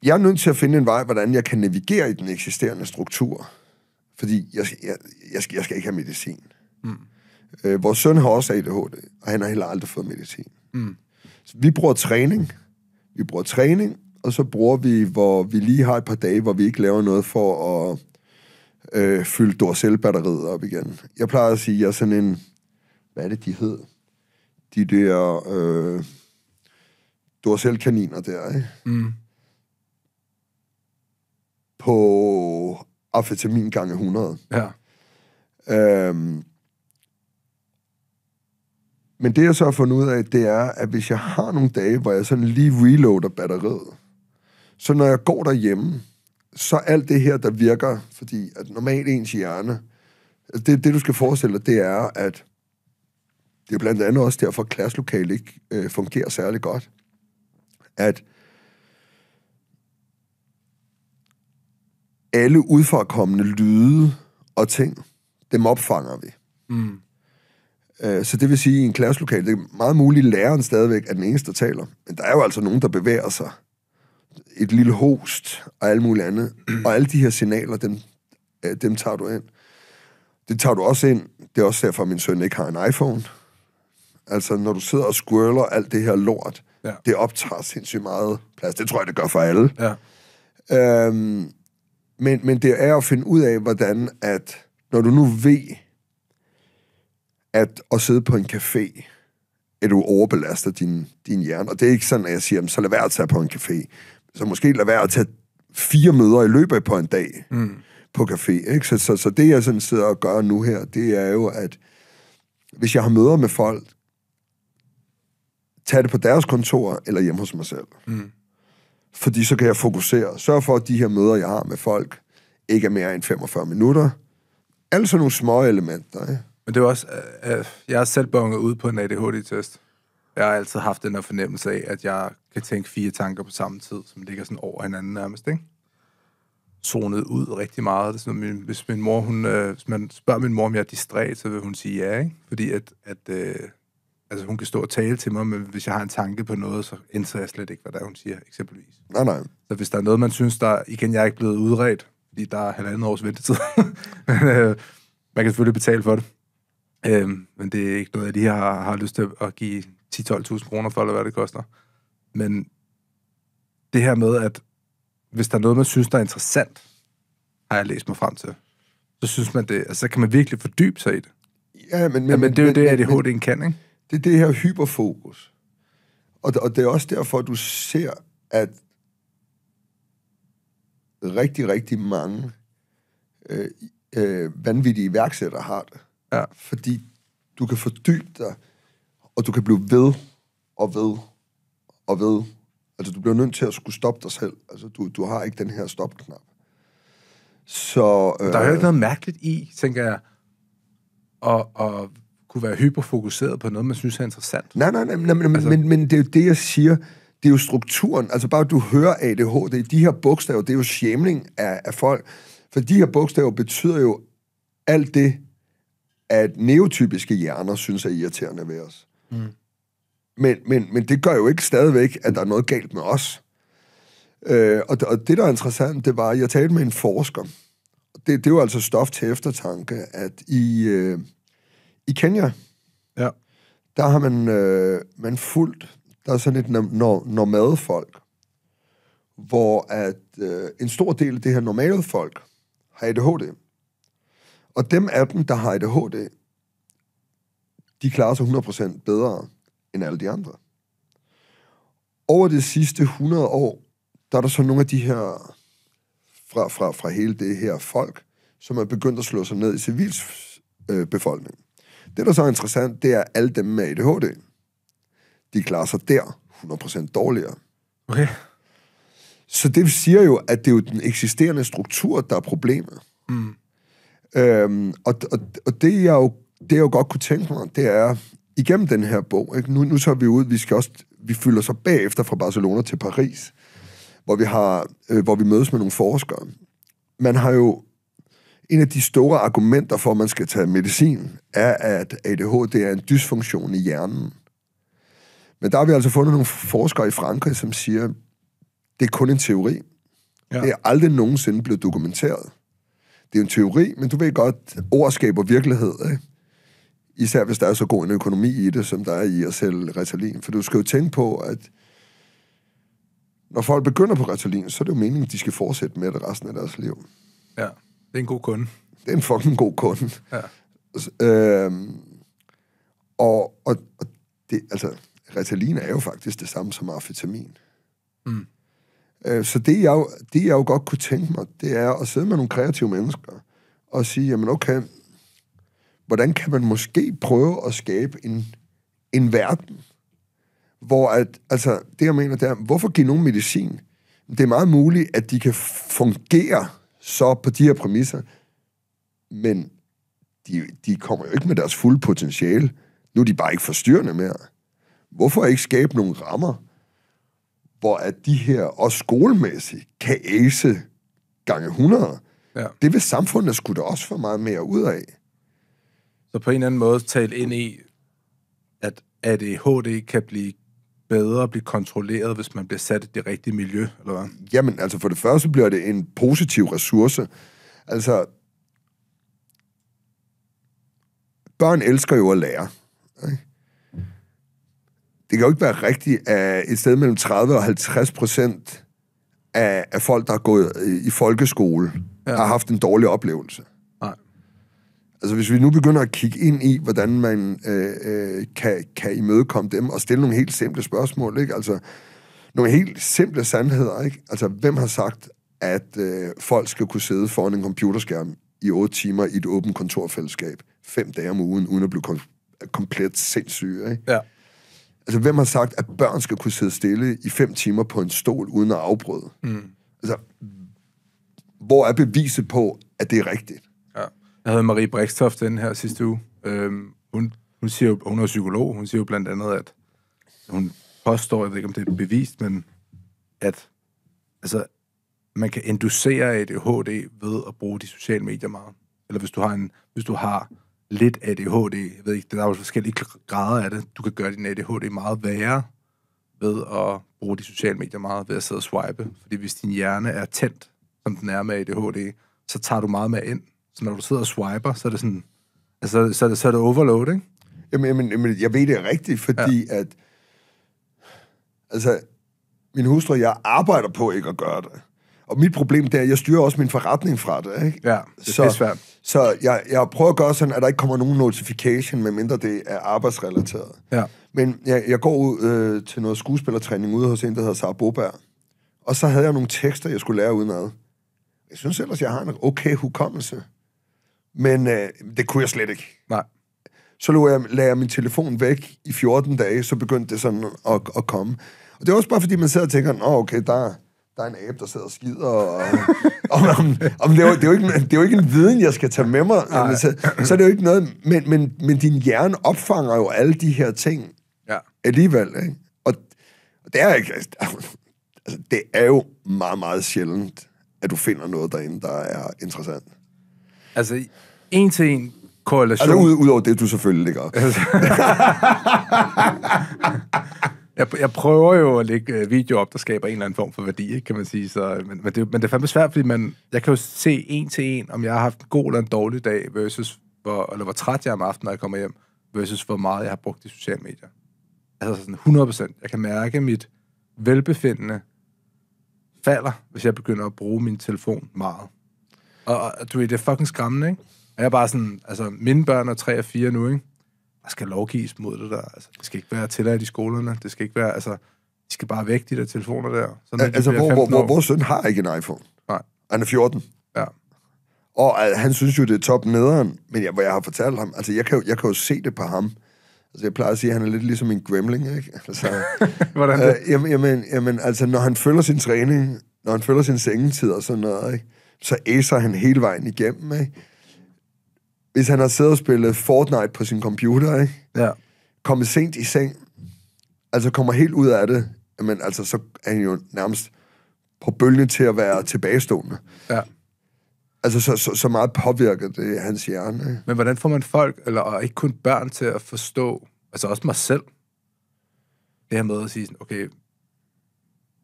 jeg er nødt til at finde en vej, hvordan jeg kan navigere i den eksisterende struktur. Fordi jeg, jeg, jeg, skal, jeg skal ikke have medicin. Mm. Øh, vores søn har også ADHD, og han har heller aldrig fået medicin. Mm. Så vi bruger træning vi bruger træning, og så bruger vi, hvor vi lige har et par dage, hvor vi ikke laver noget for at øh, fylde Dorcel-batteriet op igen. Jeg plejer at sige, at jeg er sådan en... Hvad er det, de hed? De der... Øh, Dorcel-kaniner der, ikke? Mm. På amfetamin gange 100. Ja. Øhm, men det, jeg så har fundet ud af, det er, at hvis jeg har nogle dage, hvor jeg sådan lige reloader batteriet, så når jeg går derhjemme, så alt det her, der virker, fordi at normalt ens hjerne, altså det, det du skal forestille dig, det er, at det er blandt andet også derfor, at klasselokalet ikke øh, fungerer særlig godt. At alle udforkommende lyde og ting, dem opfanger vi. Mm. Øh, så det vil sige, at i en klasselokale, det er meget muligt, at læreren stadigvæk er den eneste, der taler. Men der er jo altså nogen, der bevæger sig. Et lille host og alt muligt andet. Og alle de her signaler, dem, øh, dem tager du ind. Det tager du også ind. Det er også derfor, at min søn ikke har en iPhone. Altså, når du sidder og squirler alt det her lort, ja. det optager sindssygt meget plads. Det tror jeg, det gør for alle. Ja. Øhm, men, men det er at finde ud af, hvordan at, når du nu ved, at at sidde på en café, at du overbelaster din, din hjerne. Og det er ikke sådan, at jeg siger, så lad være at tage på en café. Så måske lad være at tage fire møder i løbet på en dag mm. på café. Ikke? Så, så, så det, jeg sådan sidder og gør nu her, det er jo, at hvis jeg har møder med folk, tag det på deres kontor eller hjemme hos mig selv. Mm. Fordi så kan jeg fokusere. Sørg for, at de her møder, jeg har med folk, ikke er mere end 45
minutter. Altså nogle små elementer. Ikke? Men det er også, øh, øh, jeg er selv bonget ud på en ADHD-test. Jeg har altid haft den her fornemmelse af, at jeg kan tænke fire tanker på samme tid, som ligger sådan over hinanden nærmest, ikke? Zonet ud rigtig meget. Det er sådan, min, hvis, min mor, hun, øh, hvis man spørger min mor, om jeg er distræt, så vil hun sige ja, ikke? Fordi at, at øh, altså, hun kan stå og tale til mig, men hvis jeg har en tanke på noget, så indser jeg slet ikke, hvad der hun siger, eksempelvis. Nej, nej. Så hvis der er noget, man synes, der... Igen, jeg er ikke blevet udredt, fordi der er halvandet års ventetid. *laughs* men øh, man kan selvfølgelig betale for det. Øhm, men det er ikke noget, jeg lige har, har lyst til at give 10-12.000 kroner for, eller hvad det koster. Men det her med, at hvis der er noget, man synes, der er interessant, har jeg læst mig frem til, så synes man det, altså kan man virkelig fordybe sig i det. Ja, men... men, ja, men det er jo men, det, ADHD kan, ikke?
Det er det her hyperfokus. Og, og det er også derfor, du ser, at rigtig, rigtig mange øh, øh, vanvittige iværksættere har det. Ja, fordi du kan fordybe dig, og du kan blive ved og ved og ved. Altså, du bliver nødt til at skulle stoppe dig selv. Altså, du, du har ikke den her stopknap. Så, øh, der er jo ikke øh, noget
mærkeligt i, tænker jeg, at, at kunne være hyperfokuseret på noget, man synes er interessant. Nej, nej, nej, nej men, altså... men, men det er jo det, jeg siger. Det er jo strukturen. Altså bare du
hører ADHD, de her bogstaver, det er jo sjæmning af, af folk. For de her bogstaver betyder jo alt det, at neotypiske hjerner synes er irriterende ved os. Mm. Men, men, men det gør jo ikke stadigvæk, at der er noget galt med os. Øh, og, det, og det, der er interessant, det var, at jeg talte med en forsker. Det, det var altså stof til eftertanke, at i, øh, i Kenya, ja. der har man, øh, man fuldt, der er sådan et nomadefolk, hvor at øh, en stor del af det her normale folk har ADHD. Mm. Og dem af dem, der har ADHD, de klarer sig 100% bedre end alle de andre. Over det sidste 100 år, der er der så nogle af de her, fra, fra, fra hele det her folk, som er begyndt at slå sig ned i civilsbefolkningen. Øh, det, der så er interessant, det er alle dem med ADHD. De klarer sig der 100% dårligere. Okay. Så det siger jo, at det er jo den eksisterende struktur, der er problemet. Mm. Øhm, og, og, og det, jeg jo, det, jeg jo godt kunne tænke mig, det er, igennem den her bog, ikke? Nu, nu tager vi ud, vi skal også, vi fylder så bagefter fra Barcelona til Paris, hvor vi, har, øh, hvor vi mødes med nogle forskere. Man har jo, en af de store argumenter for, at man skal tage medicin, er, at ADHD er en dysfunktion i hjernen. Men der har vi altså fundet nogle forskere i Frankrig, som siger, det er kun en teori. Ja. Det er aldrig nogensinde blevet dokumenteret det er en teori, men du ved godt, ord skaber virkelighed, ikke? Især hvis der er så god en økonomi i det, som der er i at sælge Ritalin. For du skal jo tænke på, at når folk begynder på Ritalin, så er det jo meningen, at de skal fortsætte med det resten af deres liv.
Ja, det er en god kunde.
Det er en fucking god kunde. Ja. Øhm, og, og, og det, altså, Ritalin er jo faktisk det samme som amfetamin. Mm. Øh, så det jeg, jo, det, jeg jo godt kunne tænke mig, det er at sidde med nogle kreative mennesker og sige, jamen okay, hvordan kan man måske prøve at skabe en, en verden, hvor at, altså, det jeg mener, det er, hvorfor give nogen medicin? Det er meget muligt, at de kan fungere så på de her præmisser, men de, de kommer jo ikke med deres fulde potentiale. Nu er de bare ikke forstyrrende mere. Hvorfor ikke skabe nogle rammer, hvor at de her, og skolemæssigt, kan ace gange 100. Ja. Det vil samfundet skulle
da også få meget mere ud af. Så på en eller anden måde talt ind i, at ADHD kan blive bedre at blive kontrolleret, hvis man bliver sat i det rigtige miljø, eller hvad? Jamen, altså for det
første bliver det en positiv ressource. Altså, børn elsker jo at lære. Ikke? det kan jo ikke være rigtigt, at et sted mellem 30 og 50 procent af, af folk, der har gået øh, i folkeskole, ja. har haft en dårlig oplevelse. Nej. Altså hvis vi nu begynder at kigge ind i, hvordan man øh, øh, kan, kan imødekomme dem, og stille nogle helt simple spørgsmål, ikke? Altså nogle helt simple sandheder, ikke? Altså hvem har sagt, at øh, folk skal kunne sidde foran en computerskærm i 8 timer i et åbent kontorfællesskab, fem dage om ugen, uden at blive kom- komplet sindssyge, ikke? Ja. Altså, hvem har sagt, at børn skal kunne sidde stille i fem timer på en stol uden at
afbryde? Mm. Altså, hvor er beviset på, at det er rigtigt? Ja. Jeg havde Marie Brikstof den her sidste uge. Øhm, hun, hun, siger jo, hun er psykolog. Hun siger jo blandt andet, at hun påstår, jeg ved ikke, om det er bevist, men at altså, man kan inducere ADHD ved at bruge de sociale medier meget. Eller hvis du har en, hvis du har lidt ADHD. Jeg ved ikke, der er jo forskellige grader af det. Du kan gøre din ADHD meget værre ved at bruge de sociale medier meget, ved at sidde og swipe. Fordi hvis din hjerne er tændt, som den er med ADHD, så tager du meget med ind. Så når du sidder og swiper, så er det sådan, altså, så er det, så er det overload, ikke? Jamen, jamen, jamen jeg ved
det rigtigt, fordi ja. at, altså, min hustru og jeg arbejder på ikke at gøre det. Og mit problem det er, at jeg styrer også min forretning fra det, ikke?
Ja, det er så, svært.
Så jeg, jeg prøver at gøre sådan, at der ikke kommer nogen notification, medmindre det er arbejdsrelateret. Ja. Men jeg, jeg går ud øh, til noget skuespillertræning ude hos en, der hedder Sara Boberg. Og så havde jeg nogle tekster, jeg skulle lære udenad. Jeg synes ellers, jeg har en okay hukommelse. Men øh, det kunne jeg slet ikke. Nej. Så lå jeg, lagde jeg min telefon væk i 14 dage, så begyndte det sådan at, at komme. Og det er også bare, fordi man sidder og tænker, Nå, okay, der, der er en abe, der sidder og skider, og, og, det, er jo, det, er jo ikke, det er jo ikke en viden, jeg skal tage med mig. Jamen, Så, så er det jo ikke noget, men, men, men din hjerne opfanger jo alle de her ting ja. alligevel, ikke? Og, og det er ikke, altså, altså, det er jo meget, meget sjældent, at du finder noget derinde, der er interessant.
Altså, en til en korrelation... Altså, ud,
ud over det, du selvfølgelig ligger. *laughs*
Jeg, jeg prøver jo at lægge øh, video op, der skaber en eller anden form for værdi, ikke, kan man sige. Så, øh, men, men, det, men det er fandme svært, fordi man, jeg kan jo se en til en, om jeg har haft en god eller en dårlig dag, versus hvor, eller hvor træt jeg er om aftenen, når jeg kommer hjem, versus hvor meget jeg har brugt i sociale medier. Altså sådan 100 procent. Jeg kan mærke mit velbefindende falder, hvis jeg begynder at bruge min telefon meget. Og, og du ved, det er fucking skræmmende, ikke? Og jeg er bare sådan, altså mine børn er 3 og 4 nu, ikke? der skal lovgives mod det der. Altså, det skal ikke være tilladt i skolerne. Det skal ikke være, altså, de skal bare væk, de der telefoner der. Sådan, Al- altså, hvor, hvor, hvor, vores
søn har ikke en iPhone. Nej. Han er 14. Ja. Og altså, han synes jo, det er top nederen, men jeg, hvor jeg har fortalt ham, altså, jeg kan, jo, jeg kan jo se det på ham. Altså, jeg plejer at sige, at han er lidt ligesom en gremlin, ikke? Altså, *laughs* Hvordan det? Øh, jamen, jamen, jamen, altså, når han følger sin træning, når han følger sin sengetid og sådan noget, ikke? så æser han hele vejen igennem, ikke? hvis han har siddet og spillet Fortnite på sin computer, ikke? Ja. Kommet sent i seng, altså kommer helt ud af det, men altså, så er han jo nærmest på bølgen til at være tilbagestående. Ja. Altså, så, så, så meget påvirker
det hans hjerne. Ikke? Men hvordan får man folk, eller ikke kun børn, til at forstå, altså også mig selv, det her med at sige, okay,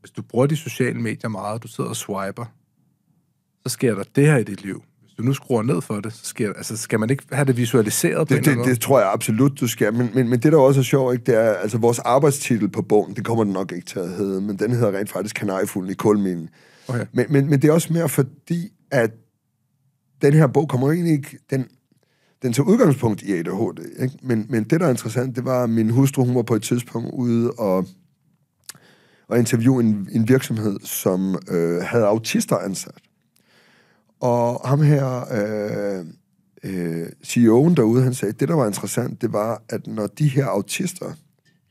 hvis du bruger de sociale medier meget, du sidder og swiper, så sker der det her i dit liv hvis du nu skruer ned for det, så sker, altså, skal man ikke have det visualiseret det, på det, det
tror jeg absolut, du skal. Men, men, men det, der også er sjovt, ikke, det er, altså vores arbejdstitel på bogen, det kommer den nok ikke til at hedde, men den hedder rent faktisk Kanariefuglen i kulminen. Okay. Men, men, men det er også mere fordi, at den her bog kommer egentlig ikke... Den, den tager udgangspunkt i ADHD, ikke? Men, men det, der er interessant, det var, at min hustru, hun var på et tidspunkt ude og, og interviewe en, en virksomhed, som øh, havde autister ansat. Og ham her, øh, øh, CEO'en derude, han sagde, det der var interessant, det var, at når de her autister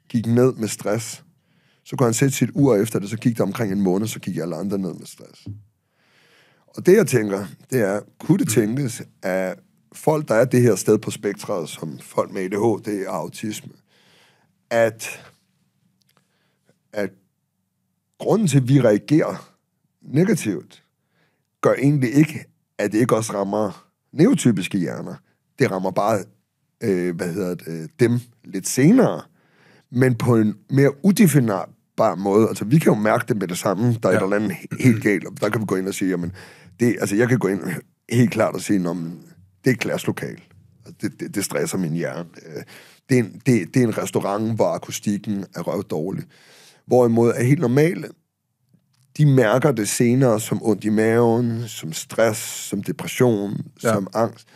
gik ned med stress, så kunne han sætte sit ur efter det, så gik der omkring en måned, så gik alle andre ned med stress. Og det, jeg tænker, det er, kunne det tænkes, at folk, der er det her sted på spektret, som folk med ADHD og autisme, at, at grunden til, at vi reagerer negativt, gør egentlig ikke, at det ikke også rammer neotypiske hjerner. Det rammer bare, øh, hvad hedder det, øh, dem lidt senere, men på en mere udefinerbar måde. Altså, vi kan jo mærke det med det samme. Der er ja. et eller andet helt galt, og der kan vi gå ind og sige, jamen, det, altså, jeg kan gå ind helt klart og sige, om det er klasselokal. Altså, det, det, det stresser min hjerne. Øh, det er, en, det, det er en restaurant, hvor akustikken er røvdårlig. Hvorimod er helt normale de mærker det senere som ondt i maven, som stress, som depression, ja. som angst.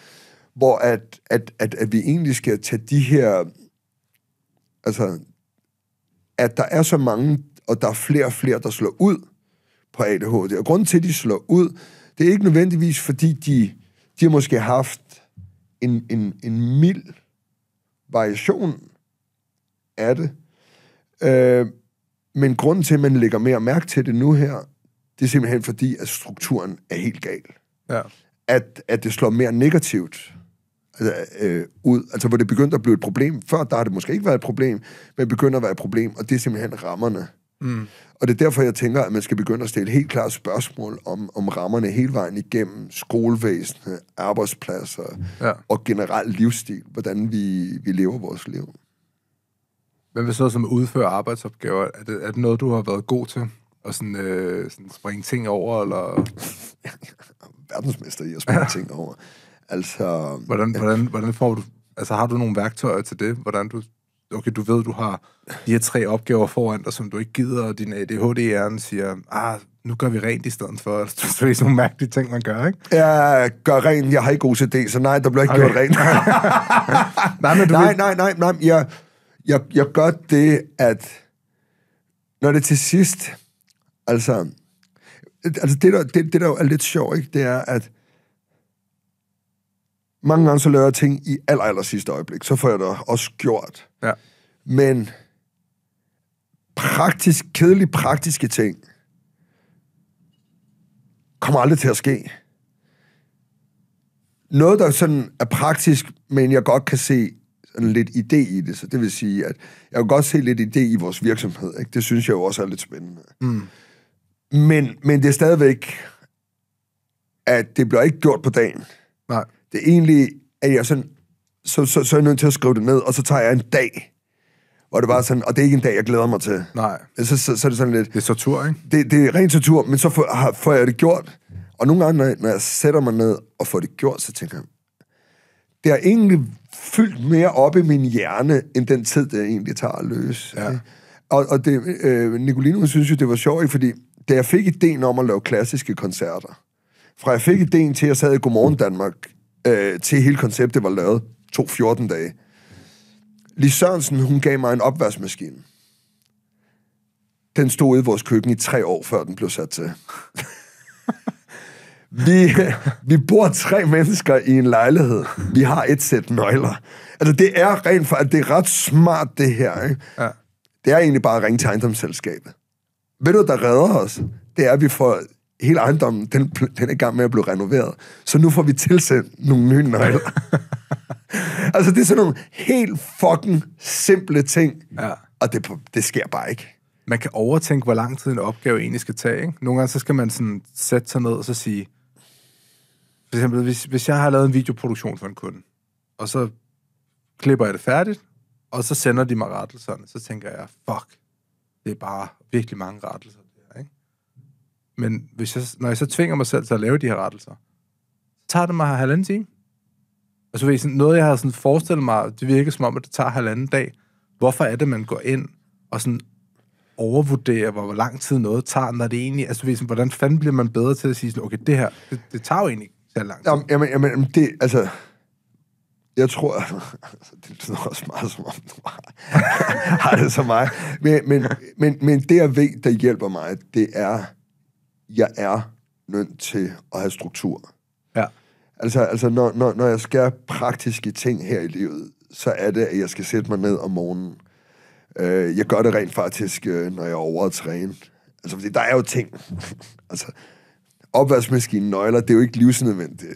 Hvor at, at, at, at vi egentlig skal tage de her... Altså, at der er så mange, og der er flere og flere, der slår ud på ADHD. Og grunden til, at de slår ud, det er ikke nødvendigvis, fordi de, de har måske haft en, en, en mild variation af det. Øh, men grunden til, at man lægger mere mærke til det nu her, det er simpelthen fordi, at strukturen er helt gal. Ja. At, at det slår mere negativt altså, øh, ud. Altså, hvor det begyndte at blive et problem. Før der har det måske ikke været et problem, men begynder at være et problem, og det er simpelthen rammerne. Mm. Og det er derfor, jeg tænker, at man skal begynde at stille helt klare spørgsmål om, om rammerne hele vejen igennem skolevæsenet, arbejdspladser
ja. og generelt livsstil, hvordan vi, vi lever vores liv med sådan så som udfører arbejdsopgaver, er det, er det noget, du har været god til? Og sådan, øh, sådan springe ting over, eller... *laughs* Verdensmester i at springe ja. ting over. Altså... Hvordan, øh, hvordan, hvordan får du... Altså, har du nogle værktøjer til det? Hvordan du... Okay, du ved, du har de her tre opgaver foran dig, som du ikke gider, og din ADHD-hjerne siger, ah, nu gør vi rent i stedet for. Altså, det er sådan nogle
mærkelige ting, man gør, ikke? Ja, gør rent. Jeg har ikke OCD, så nej, der bliver ikke okay. gjort rent.
*laughs* nej, men du nej, nej, nej,
nej. Jeg, jeg, jeg gør det, at når det til sidst, altså, altså det, der, det, det, der er lidt sjovt, ikke, det er, at mange gange så laver jeg ting i aller, aller sidste øjeblik, så får jeg det også gjort. Ja. Men praktisk, kedelige praktiske ting kommer aldrig til at ske. Noget, der sådan er praktisk, men jeg godt kan se, sådan lidt idé i det. Så det vil sige, at jeg kan godt se lidt idé i vores virksomhed. Ikke? Det synes jeg jo også er lidt spændende. Mm. Men, men det er stadigvæk, at det bliver ikke gjort på dagen. Nej. Det er egentlig, at jeg sådan, så, så, så er jeg nødt til at skrive det ned, og så tager jeg en dag, og det var sådan, og det er ikke en dag, jeg glæder mig til. Nej. Så, så, så er det sådan lidt... Det er tortur, ikke? Det, det er ren tortur, men så får, har, får jeg det gjort. Og nogle gange, når jeg, når jeg sætter mig ned og får det gjort, så tænker jeg, det har egentlig fyldt mere op i min hjerne, end den tid, det egentlig tager at løse. Ja. Og, og det, øh, Nicolino synes jo, det var sjovt, fordi da jeg fik ideen om at lave klassiske koncerter, fra jeg fik ideen til, at jeg sad i Godmorgen Danmark, øh, til hele konceptet var lavet, to 14 dage. Lis Sørensen, hun gav mig en opvaskemaskine. Den stod ude i vores køkken i tre år, før den blev sat til. Vi, *laughs* vi bor tre mennesker i en lejlighed. Vi har et sæt nøgler. Altså, det er rent for, at det er ret smart, det her. Ikke? Ja. Det er egentlig bare at ringe til ejendomsselskabet. Ved du, der redder os? Det er, at vi får hele ejendommen, den, den er i gang med at blive renoveret. Så nu får vi tilsendt nogle
nye nøgler. *laughs* altså, det er sådan nogle helt fucking simple ting. Ja. Og det, det sker bare ikke man kan overtænke, hvor lang tid en opgave egentlig skal tage. Ikke? Nogle gange så skal man sådan sætte sig ned og så sige, for eksempel, hvis, hvis jeg har lavet en videoproduktion for en kunde, og så klipper jeg det færdigt, og så sender de mig rettelserne, så tænker jeg, fuck, det er bare virkelig mange rettelser. Der, ikke? Men hvis jeg, når jeg så tvinger mig selv til at lave de her rettelser, så tager det mig halvanden time. Og så altså, ved jeg, noget, jeg har sådan forestillet mig, det virker som om, at det tager halvanden dag. Hvorfor er det, man går ind og sådan overvurderer, hvor lang tid noget tager, når det egentlig... Altså, hvordan fanden bliver man bedre til at sige, sådan, okay, det her, det, det tager jo egentlig det er langt. Jamen, jamen, jamen det, altså, jeg tror, *laughs* altså, det lyder også meget som om, du har,
*laughs* har det så meget. Men, men, men, men det, jeg ved, der hjælper mig, det er, jeg er nødt til at have struktur. Ja. Altså, altså når, når, når jeg skal praktiske ting her i livet, så er det, at jeg skal sætte mig ned om morgenen. Øh, jeg gør det rent faktisk, øh, når jeg er over at træne. Altså, fordi der er jo ting. *laughs* altså, opvaskemaskinen nøgler, det er jo ikke livsnødvendigt.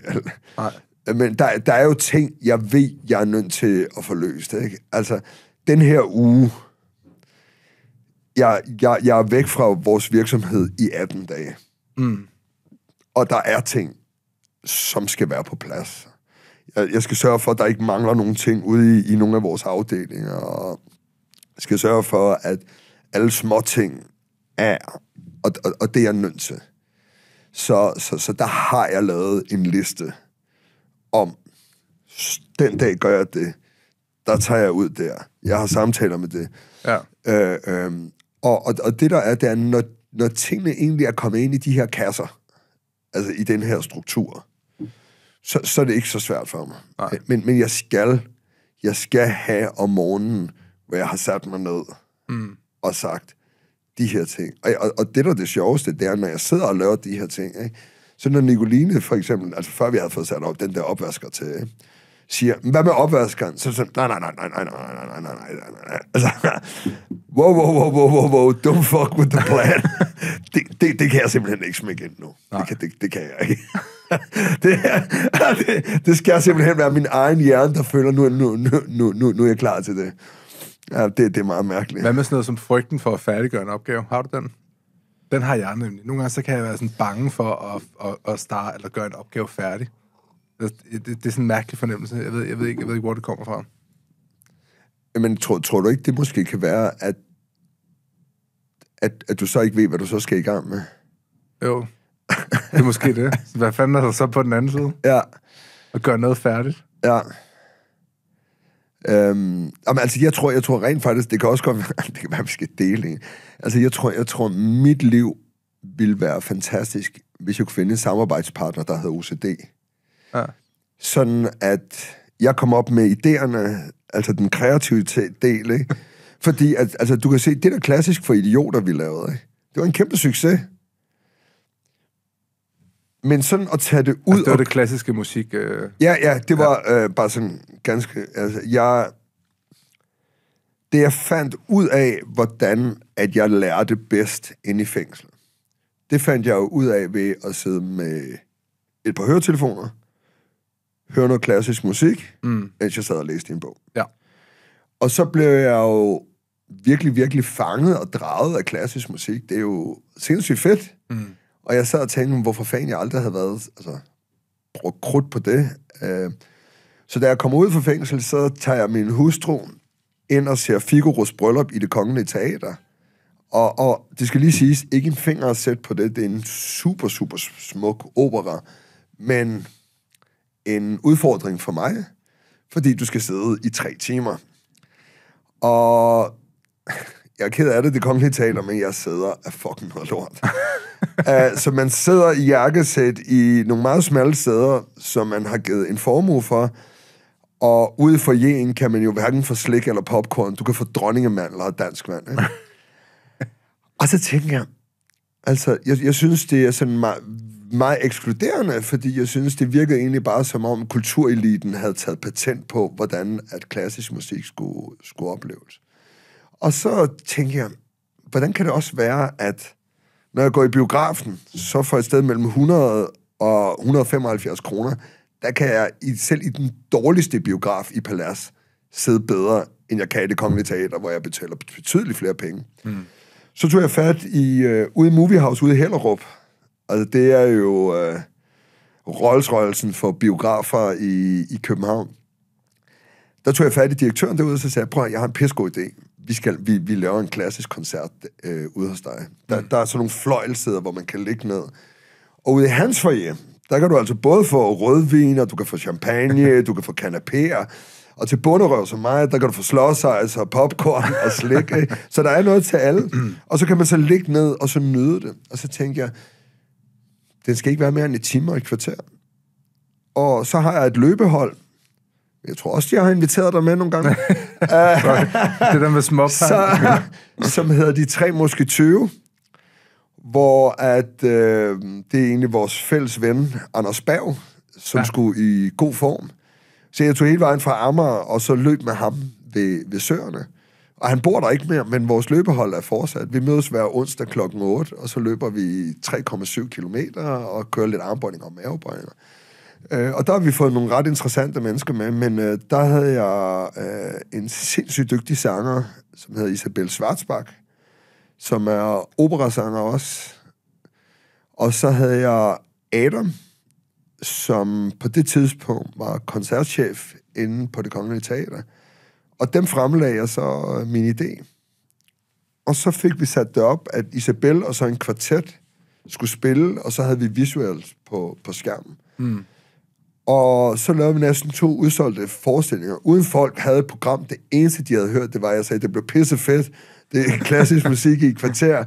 Nej. Men der, der er jo ting, jeg ved, jeg er nødt til at få løst. Ikke? Altså, den her uge, jeg, jeg, jeg er væk fra vores virksomhed i 18 dage. Mm. Og der er ting, som skal være på plads. Jeg, jeg skal sørge for, at der ikke mangler nogen ting ude i, i nogle af vores afdelinger. Og jeg skal sørge for, at alle små ting er, og, og, og det er jeg nødt til. Så, så, så der har jeg lavet en liste om, den dag gør jeg det, der tager jeg ud der. Jeg har samtaler med det. Ja. Øh, øh, og, og, og det der er, det er, når, når tingene egentlig er kommet ind i de her kasser, altså i den her struktur, så, så er det ikke så svært for mig. Nej. Men, men jeg skal jeg skal have om morgenen, hvor jeg har sat mig ned mm. og sagt, de her ting. Og, og, og det, der er det sjoveste, det er, når jeg sidder og laver de her ting, ikke? så når Nicoline for eksempel, altså før vi havde fået sat op den der opvasker til, ikke? siger, hvad med opvaskeren? Så sådan, nej, nej, nej, nej, nej, nej, nej, nej, nej, nej, nej, nej. Altså, wow, wow, wow, wow, wow, wow, don't fuck with the plan. det, det, det kan jeg simpelthen ikke smække ind nu. Det kan, det, det kan jeg ikke. det, det, det skal simpelthen være min egen hjerne, der føler, nu, nu, nu, nu, nu, nu er jeg klar til det. Ja, det, det
er meget mærkeligt. Hvad med sådan noget som frygten for at færdiggøre en opgave? Har du den? Den har jeg nemlig. Nogle gange så kan jeg være sådan bange for at, at, at starte eller gøre en opgave færdig. Altså, det, det, det er sådan en mærkelig fornemmelse. Jeg ved, jeg, ved ikke, jeg ved ikke, hvor det kommer fra.
Men tror, tror du ikke, det måske kan være, at, at, at du så ikke ved, hvad du så skal i gang med?
Jo, det er måske det. Hvad fanden er der så på den anden side? Ja. At gøre noget færdigt. Ja. Øhm, altså, jeg tror, jeg tror rent faktisk,
det kan også komme, *laughs* det kan være, vi skal dele en. Altså, jeg tror, jeg tror, mit liv ville være fantastisk, hvis jeg kunne finde en samarbejdspartner, der havde OCD. Ja. Sådan at jeg kom op med idéerne, altså den kreative del, ikke? Fordi at, altså, du kan se, det der klassisk for idioter, vi lavede, ikke? det var en kæmpe succes. Men sådan at tage det ud... Altså, det var og...
det klassiske musik... Øh...
Ja, ja, det var ja. Øh, bare sådan ganske... Altså, jeg... Det, jeg fandt ud af, hvordan at jeg lærte bedst inde i fængslet, det fandt jeg jo ud af ved at sidde med et par høretelefoner, høre noget klassisk musik, mm. mens jeg sad og læste en bog. Ja. Og så blev jeg jo virkelig, virkelig fanget og draget af klassisk musik. Det er jo sindssygt fedt. Mm. Og jeg sad og tænkte, hvorfor fanden jeg aldrig havde været, altså, brugt krudt på det. Øh, så da jeg kom ud fra fængsel, så tager jeg min hustru ind og ser Figaro's bryllup i det kongelige teater. Og, og det skal lige siges, ikke en finger at sætte på det. Det er en super, super smuk opera. Men en udfordring for mig, fordi du skal sidde i tre timer. Og jeg er ked af det, det kongelige teater, men jeg sidder af fucking noget lort. *laughs* uh, så man sidder i jakkesæt i nogle meget smalle steder, som man har givet en formue for, og ude for jæen kan man jo hverken få slik eller popcorn. Du kan få dronningemand eller dansk mand. Ikke? og så tænker jeg, altså, jeg, jeg synes, det er sådan meget, meget ekskluderende, fordi jeg synes, det virkede egentlig bare som om kultureliten havde taget patent på, hvordan at klassisk musik skulle, skulle opleves. Og så tænkte jeg, hvordan kan det også være, at når jeg går i biografen, så får jeg et sted mellem 100 og 175 kroner, der kan jeg i, selv i den dårligste biograf i Palas sidde bedre, end jeg kan i det kongelige teater, hvor jeg betaler betydeligt flere penge. Mm. Så tog jeg fat i, øh, ude i Moviehouse ude i Hellerup. Altså, det er jo øh, rolls for biografer i, i København. Der tog jeg fat i direktøren derude, og så sagde jeg, prøv jeg har en pissegod idé vi, skal, vi, vi laver en klassisk koncert øh, ude hos dig. Der, mm. der er sådan nogle fløjlsæder, hvor man kan ligge ned. Og ude i hans foyer, der kan du altså både få rødvin, og du kan få champagne, *laughs* du kan få kanapéer. Og til bunderøv som mig, der kan du få slåsejs altså popcorn og slik. *laughs* Ikke? Så der er noget til alle. Og så kan man så ligge ned og så nyde det. Og så tænker jeg, den skal ikke være mere end et timer og et kvarter. Og så har jeg et løbehold, jeg tror også, de har inviteret dig med nogle gange. *laughs* Sorry. det der med småpang. som hedder De Tre Måske 20, hvor at, øh, det er egentlig vores fælles ven, Anders Bav, som ja. skulle i god form. Så jeg tog hele vejen fra Amager, og så løb med ham ved, ved Søerne. Og han bor der ikke mere, men vores løbehold er fortsat. Vi mødes hver onsdag kl. 8, og så løber vi 3,7 km og kører lidt armbøjninger og mavebøjninger. Øh, og der har vi fået nogle ret interessante mennesker med, men øh, der havde jeg øh, en sindssygt dygtig sanger, som hedder Isabel Schwarzbach, som er operasanger også. Og så havde jeg Adam, som på det tidspunkt var koncertchef inde på det kongelige teater. Og dem fremlagde jeg så øh, min idé. Og så fik vi sat det op, at Isabel og så en kvartet skulle spille, og så havde vi visuals på, på skærmen. Mm. Og så lavede vi næsten to udsolgte forestillinger, uden folk havde et program. Det eneste, de havde hørt, det var, at jeg sagde, at det blev pisse fedt. Det er klassisk *laughs* musik i et kvarter,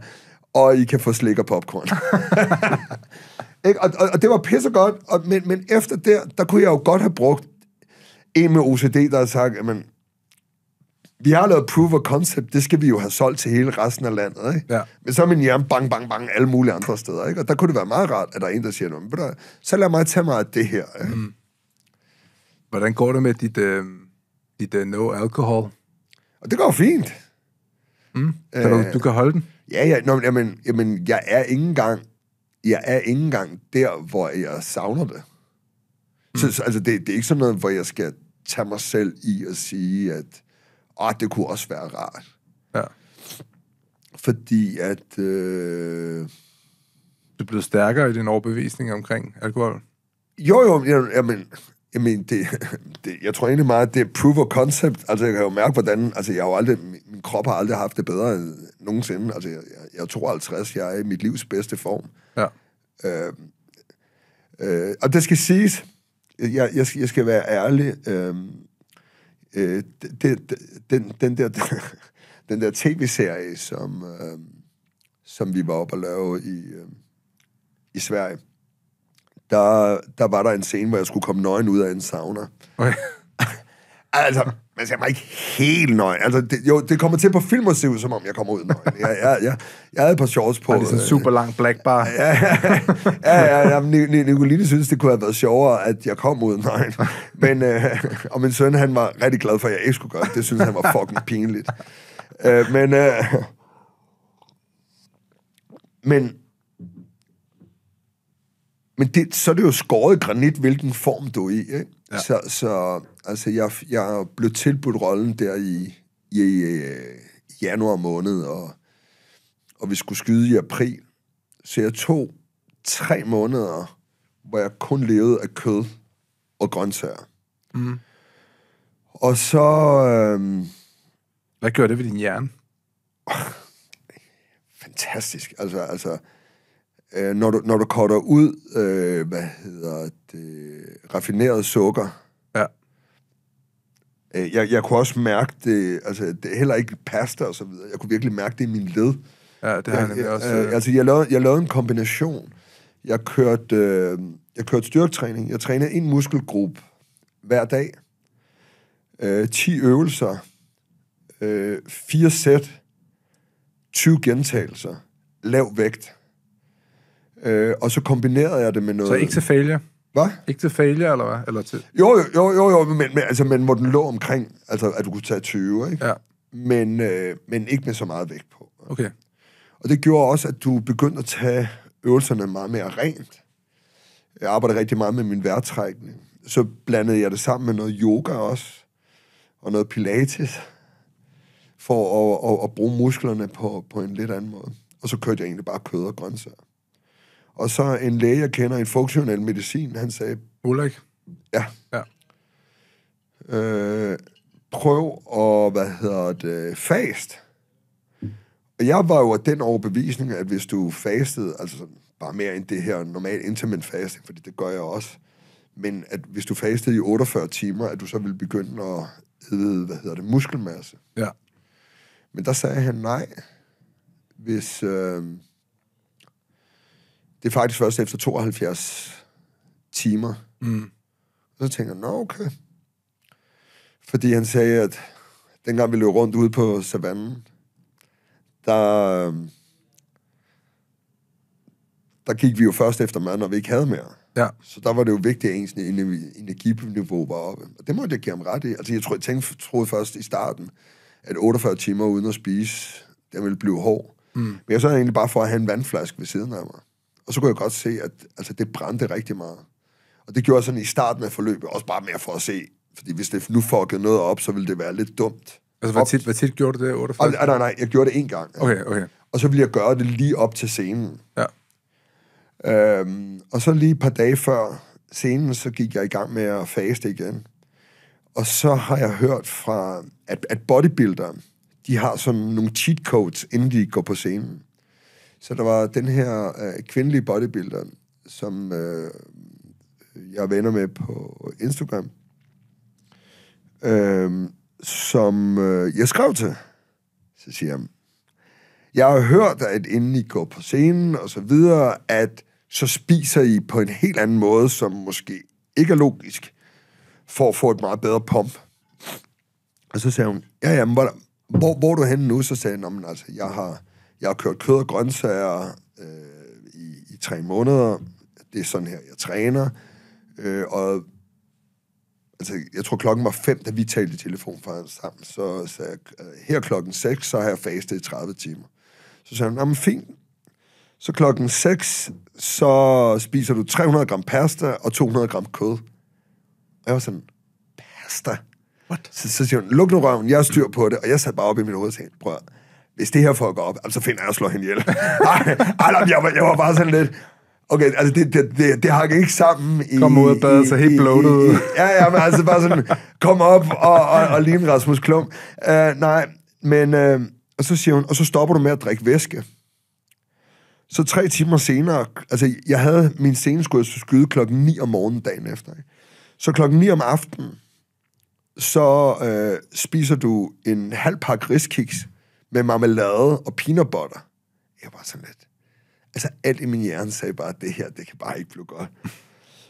og I kan få slik og popcorn. *laughs* Ikke? Og, og, og det var godt, og, men, men efter det, der kunne jeg jo godt have brugt en med OCD, der havde sagt, at man, vi har lavet proof of concept, det skal vi jo have solgt til hele resten af landet, ikke? Ja. Men så er min hjerne bang, bang, bang, alle mulige andre steder, ikke? Og der kunne det være meget rart, at der er en, der siger, der, så lad mig tage mig af det her, ikke? Mm.
Hvordan går det med dit, øh, dit øh, no alcohol? Og det går fint. Mm. Kan du, du kan holde den? Ja, ja, nå, jamen, jamen, jeg er ikke engang,
jeg er ikke engang der, hvor jeg savner det. Mm. Så, altså, det, det er ikke sådan noget, hvor jeg skal tage mig selv i at sige, at åh, det kunne også være rart.
Ja. Fordi at... Øh, du er blevet stærkere i din overbevisning omkring alkohol? Jo, jo, jeg, jeg, men, jeg, men det,
det, jeg tror egentlig meget, at det er proof of concept. Altså, jeg kan jo mærke, hvordan... Altså, jeg har jo aldrig, min krop har aldrig haft det bedre end nogensinde. Altså, jeg, jeg er 52, jeg er i mit livs bedste form. Ja. Øh, øh, og det skal siges, jeg, jeg, skal, jeg skal være ærlig, øh, det, øh, det, den, den der, *laughs* den der tv-serie, som, øh, som vi var oppe og lave i, øh, i Sverige, der, der var der en scene, hvor jeg skulle komme nøgen ud af en sauna. Okay. Altså, man ser mig ikke helt nøgen. Altså, det, jo, det kommer til på film at se ud, som om jeg kommer ud nøgen. Jeg, jeg, jeg, jeg havde et par shorts på. Og det er sådan en øh, super lang black bar. *laughs* Ja, ja, ja. ja, ja Nicoline synes, det kunne have været sjovere, at jeg kom ud nøgen. Men, øh, og min søn, han var rigtig glad for, at jeg ikke skulle gøre det. Det synes han var fucking pinligt. Øh, men, øh, men men det, så er det jo skåret granit, hvilken form du er i. Ikke? Ja. Så, så altså, jeg, jeg blev tilbudt rollen der i, i, i øh, januar måned, og, og vi skulle skyde i april. Så jeg tog tre måneder, hvor jeg kun levede af kød og grøntsager. Mm. Og så... Øhm, Hvad gjorde det ved din hjerne? *laughs* Fantastisk. Altså, altså, øh, når, du, når du kutter ud, øh, hvad hedder det, raffineret sukker. Ja. Øh, jeg, jeg kunne også mærke det, altså det, er heller ikke pasta og så videre, jeg kunne virkelig mærke det i min led. Ja, det har jeg, jeg øh, også. Øh, øh, altså jeg lavede, jeg lavede en kombination. Jeg kørte, øh, jeg kørte styrketræning. Jeg trænede en muskelgruppe hver dag. Øh, 10 øvelser. Øh, 4 sæt. 20 gentagelser. Lav vægt. Øh, og så kombinerede jeg det med noget... Så ikke til
failure? Hvad? Ikke til failure, eller hvad? Eller til...
Jo, jo, jo, jo, jo men, men, altså, men hvor den lå omkring, altså, at du kunne tage 20, ikke? Ja. Men, øh, men ikke med så meget vægt på. Okay. Og det gjorde også, at du begyndte at tage øvelserne meget mere rent. Jeg arbejdede rigtig meget med min vejrtrækning. Så blandede jeg det sammen med noget yoga også, og noget pilates, for at, at, at bruge musklerne på, på en lidt anden måde. Og så kørte jeg egentlig bare kød og grøntsager. Og så en læge, jeg kender, en funktionel medicin, han sagde... Ulrik? Ja. ja. Øh, prøv at, hvad hedder det, fast. Og jeg var jo af den overbevisning, at hvis du fastede, altså bare mere end det her normal intermittent fasting, fordi det gør jeg også, men at hvis du fastede i 48 timer, at du så ville begynde at æde, hvad hedder det, muskelmasse. Ja. Men der sagde han nej, hvis... Øh, det er faktisk først efter 72 timer. Mm. så tænker jeg, nå okay. Fordi han sagde, at dengang vi løb rundt ude på savannen, der, øhm, der gik vi jo først efter mad, når vi ikke havde mere. Ja. Så der var det jo vigtigt, at ens energiniveau var oppe. Og det måtte jeg give ham ret i. Altså, jeg, tror, jeg tænkte, troede først i starten, at 48 timer uden at spise, den ville blive hård. Mm. Men jeg så egentlig bare for at have en vandflaske ved siden af mig. Og så kunne jeg godt se, at altså, det brændte rigtig meget. Og det gjorde sådan i starten af forløbet, også bare mere for at se, fordi hvis det nu fuckede noget op, så ville det være lidt dumt. Altså, hvor tit, hvor tit gjorde du det? 48? Og, nej, nej, nej, jeg gjorde det en gang. Ja. Okay, okay. Og så ville jeg gøre det lige op til scenen. Ja. Øhm, og så lige et par dage før scenen, så gik jeg i gang med at faste igen. Og så har jeg hørt fra, at, at bodybuildere, de har sådan nogle cheat codes, inden de går på scenen. Så der var den her øh, kvindelige bodybuilder, som øh, jeg vender venner med på Instagram, øh, som øh, jeg skrev til. Så siger jeg, jeg har hørt, at inden I går på scenen og så videre, at så spiser I på en helt anden måde, som måske ikke er logisk, for at få et meget bedre pump. Og så sagde hun, ja, ja, men hvor, hvor, hvor er du henne nu? Så sagde hun, altså, jeg har jeg har kørt kød og grøntsager øh, i, i tre måneder. Det er sådan her, jeg træner. Øh, og altså, jeg tror klokken var fem, da vi talte i telefon for sammen. Så sagde jeg, øh, her klokken 6, så har jeg fastet i 30 timer. Så sagde han, men fint. Så klokken 6, så spiser du 300 gram pasta og 200 gram kød. Og jeg var sådan, pasta? What? Så, så siger hun, luk nu røven, jeg har styr på det. Og jeg satte bare op i min hoved og sagde, prøv at, hvis det her fucker op, så altså, finder jeg at slå hende ihjel. *laughs* ej, ej, jeg, var, jeg var bare sådan lidt, Okay, altså det, det, det, det hang ikke sammen i... Kom ud og bad så helt bloated. ja, ja, men altså bare sådan, kom op og, og, og ligne Rasmus Klum. Uh, øh, nej, men... Uh, og så siger hun, og så stopper du med at drikke væske. Så tre timer senere, altså jeg havde min seneskud skulle altså skyde klokken 9 om morgenen dagen efter. Ikke? Så klokken 9 om aftenen, så øh, spiser du en halv pakke riskiks med marmelade og peanut butter. Jeg var sådan lidt... Altså, alt i min hjerne sagde bare, at det her, det kan bare ikke blive godt.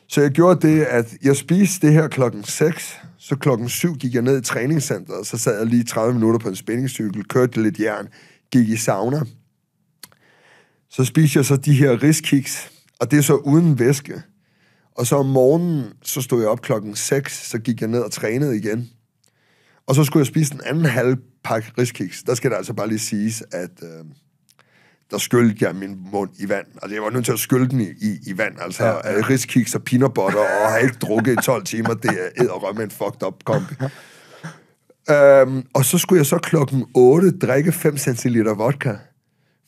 Så jeg gjorde det, at jeg spiste det her klokken 6, så klokken 7 gik jeg ned i træningscenteret, så sad jeg lige 30 minutter på en spændingscykel, kørte lidt jern, gik i sauna. Så spiste jeg så de her riskiks, og det er så uden væske. Og så om morgenen, så stod jeg op klokken 6, så gik jeg ned og trænede igen. Og så skulle jeg spise den anden halv pakke riskiks, der skal der altså bare lige siges, at øh, der skyldte jeg min mund i vand. Altså, jeg var nødt til at skylde den i, i, i vand. Altså, ja, riskiks og peanut butter, og har ikke drukket i 12 timer, det er edderrømme en fucked up kombi. Øhm, og så skulle jeg så klokken 8 drikke 5 centiliter vodka.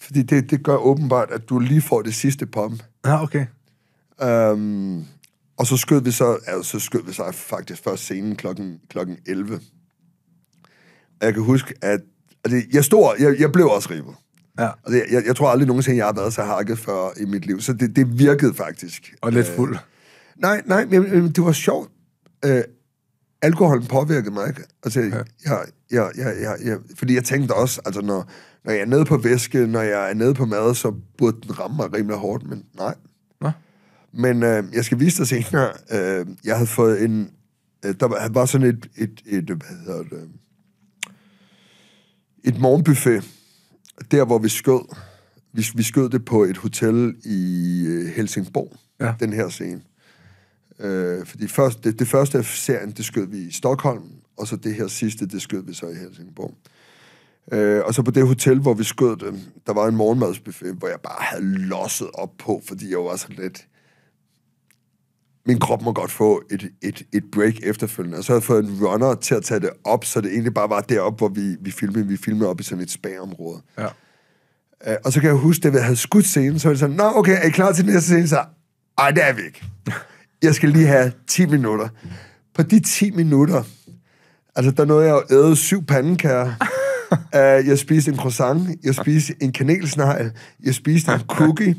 Fordi det, det gør åbenbart, at du lige får det sidste pump. Ja, okay. Øhm, og så skød vi så, altså, så skød vi så faktisk først scenen klokken, klokken 11 jeg kan huske, at altså, jeg, stod, jeg, jeg blev også ribet. Ja. Altså, jeg, jeg tror aldrig nogensinde, jeg har været så hakket før i mit liv, så det, det virkede faktisk. Og lidt øh, fuld. Øh, nej, nej, men, men det var sjovt. Øh, alkoholen påvirkede mig, ikke? Altså, ja. jeg, jeg, jeg, jeg, jeg, fordi jeg tænkte også, altså, når, når jeg er nede på væske, når jeg er nede på mad, så burde den ramme mig rimelig hårdt, men nej. Hva? Men øh, jeg skal vise dig senere, øh, jeg havde fået en... Øh, der var, var sådan et, et, et, et hvad hedder det et morgenbuffet, der hvor vi skød. Vi, vi skød det på et hotel i øh, Helsingborg, ja. den her scene. Øh, fordi først, det, det første af serien, det skød vi i Stockholm, og så det her sidste, det skød vi så i Helsingborg. Øh, og så på det hotel, hvor vi skød det, der var en morgenmadsbuffet, hvor jeg bare havde losset op på, fordi jeg var så lidt min krop må godt få et, et, et break efterfølgende. Og så har jeg fået en runner til at tage det op, så det egentlig bare var deroppe, hvor vi, vi filmede. Vi filmede op i sådan et spagområde. Ja. Øh, og så kan jeg huske, da vi havde skudt scenen, så var det sådan, Nå, okay, er I klar til den næste scene? Så, ej, det er vi ikke. Jeg skal lige have 10 minutter. På de 10 minutter, altså der nåede jeg jo æde syv pandekager. uh, *laughs* jeg spiste en croissant, jeg spiste en kanelsnegl, jeg spiste en cookie,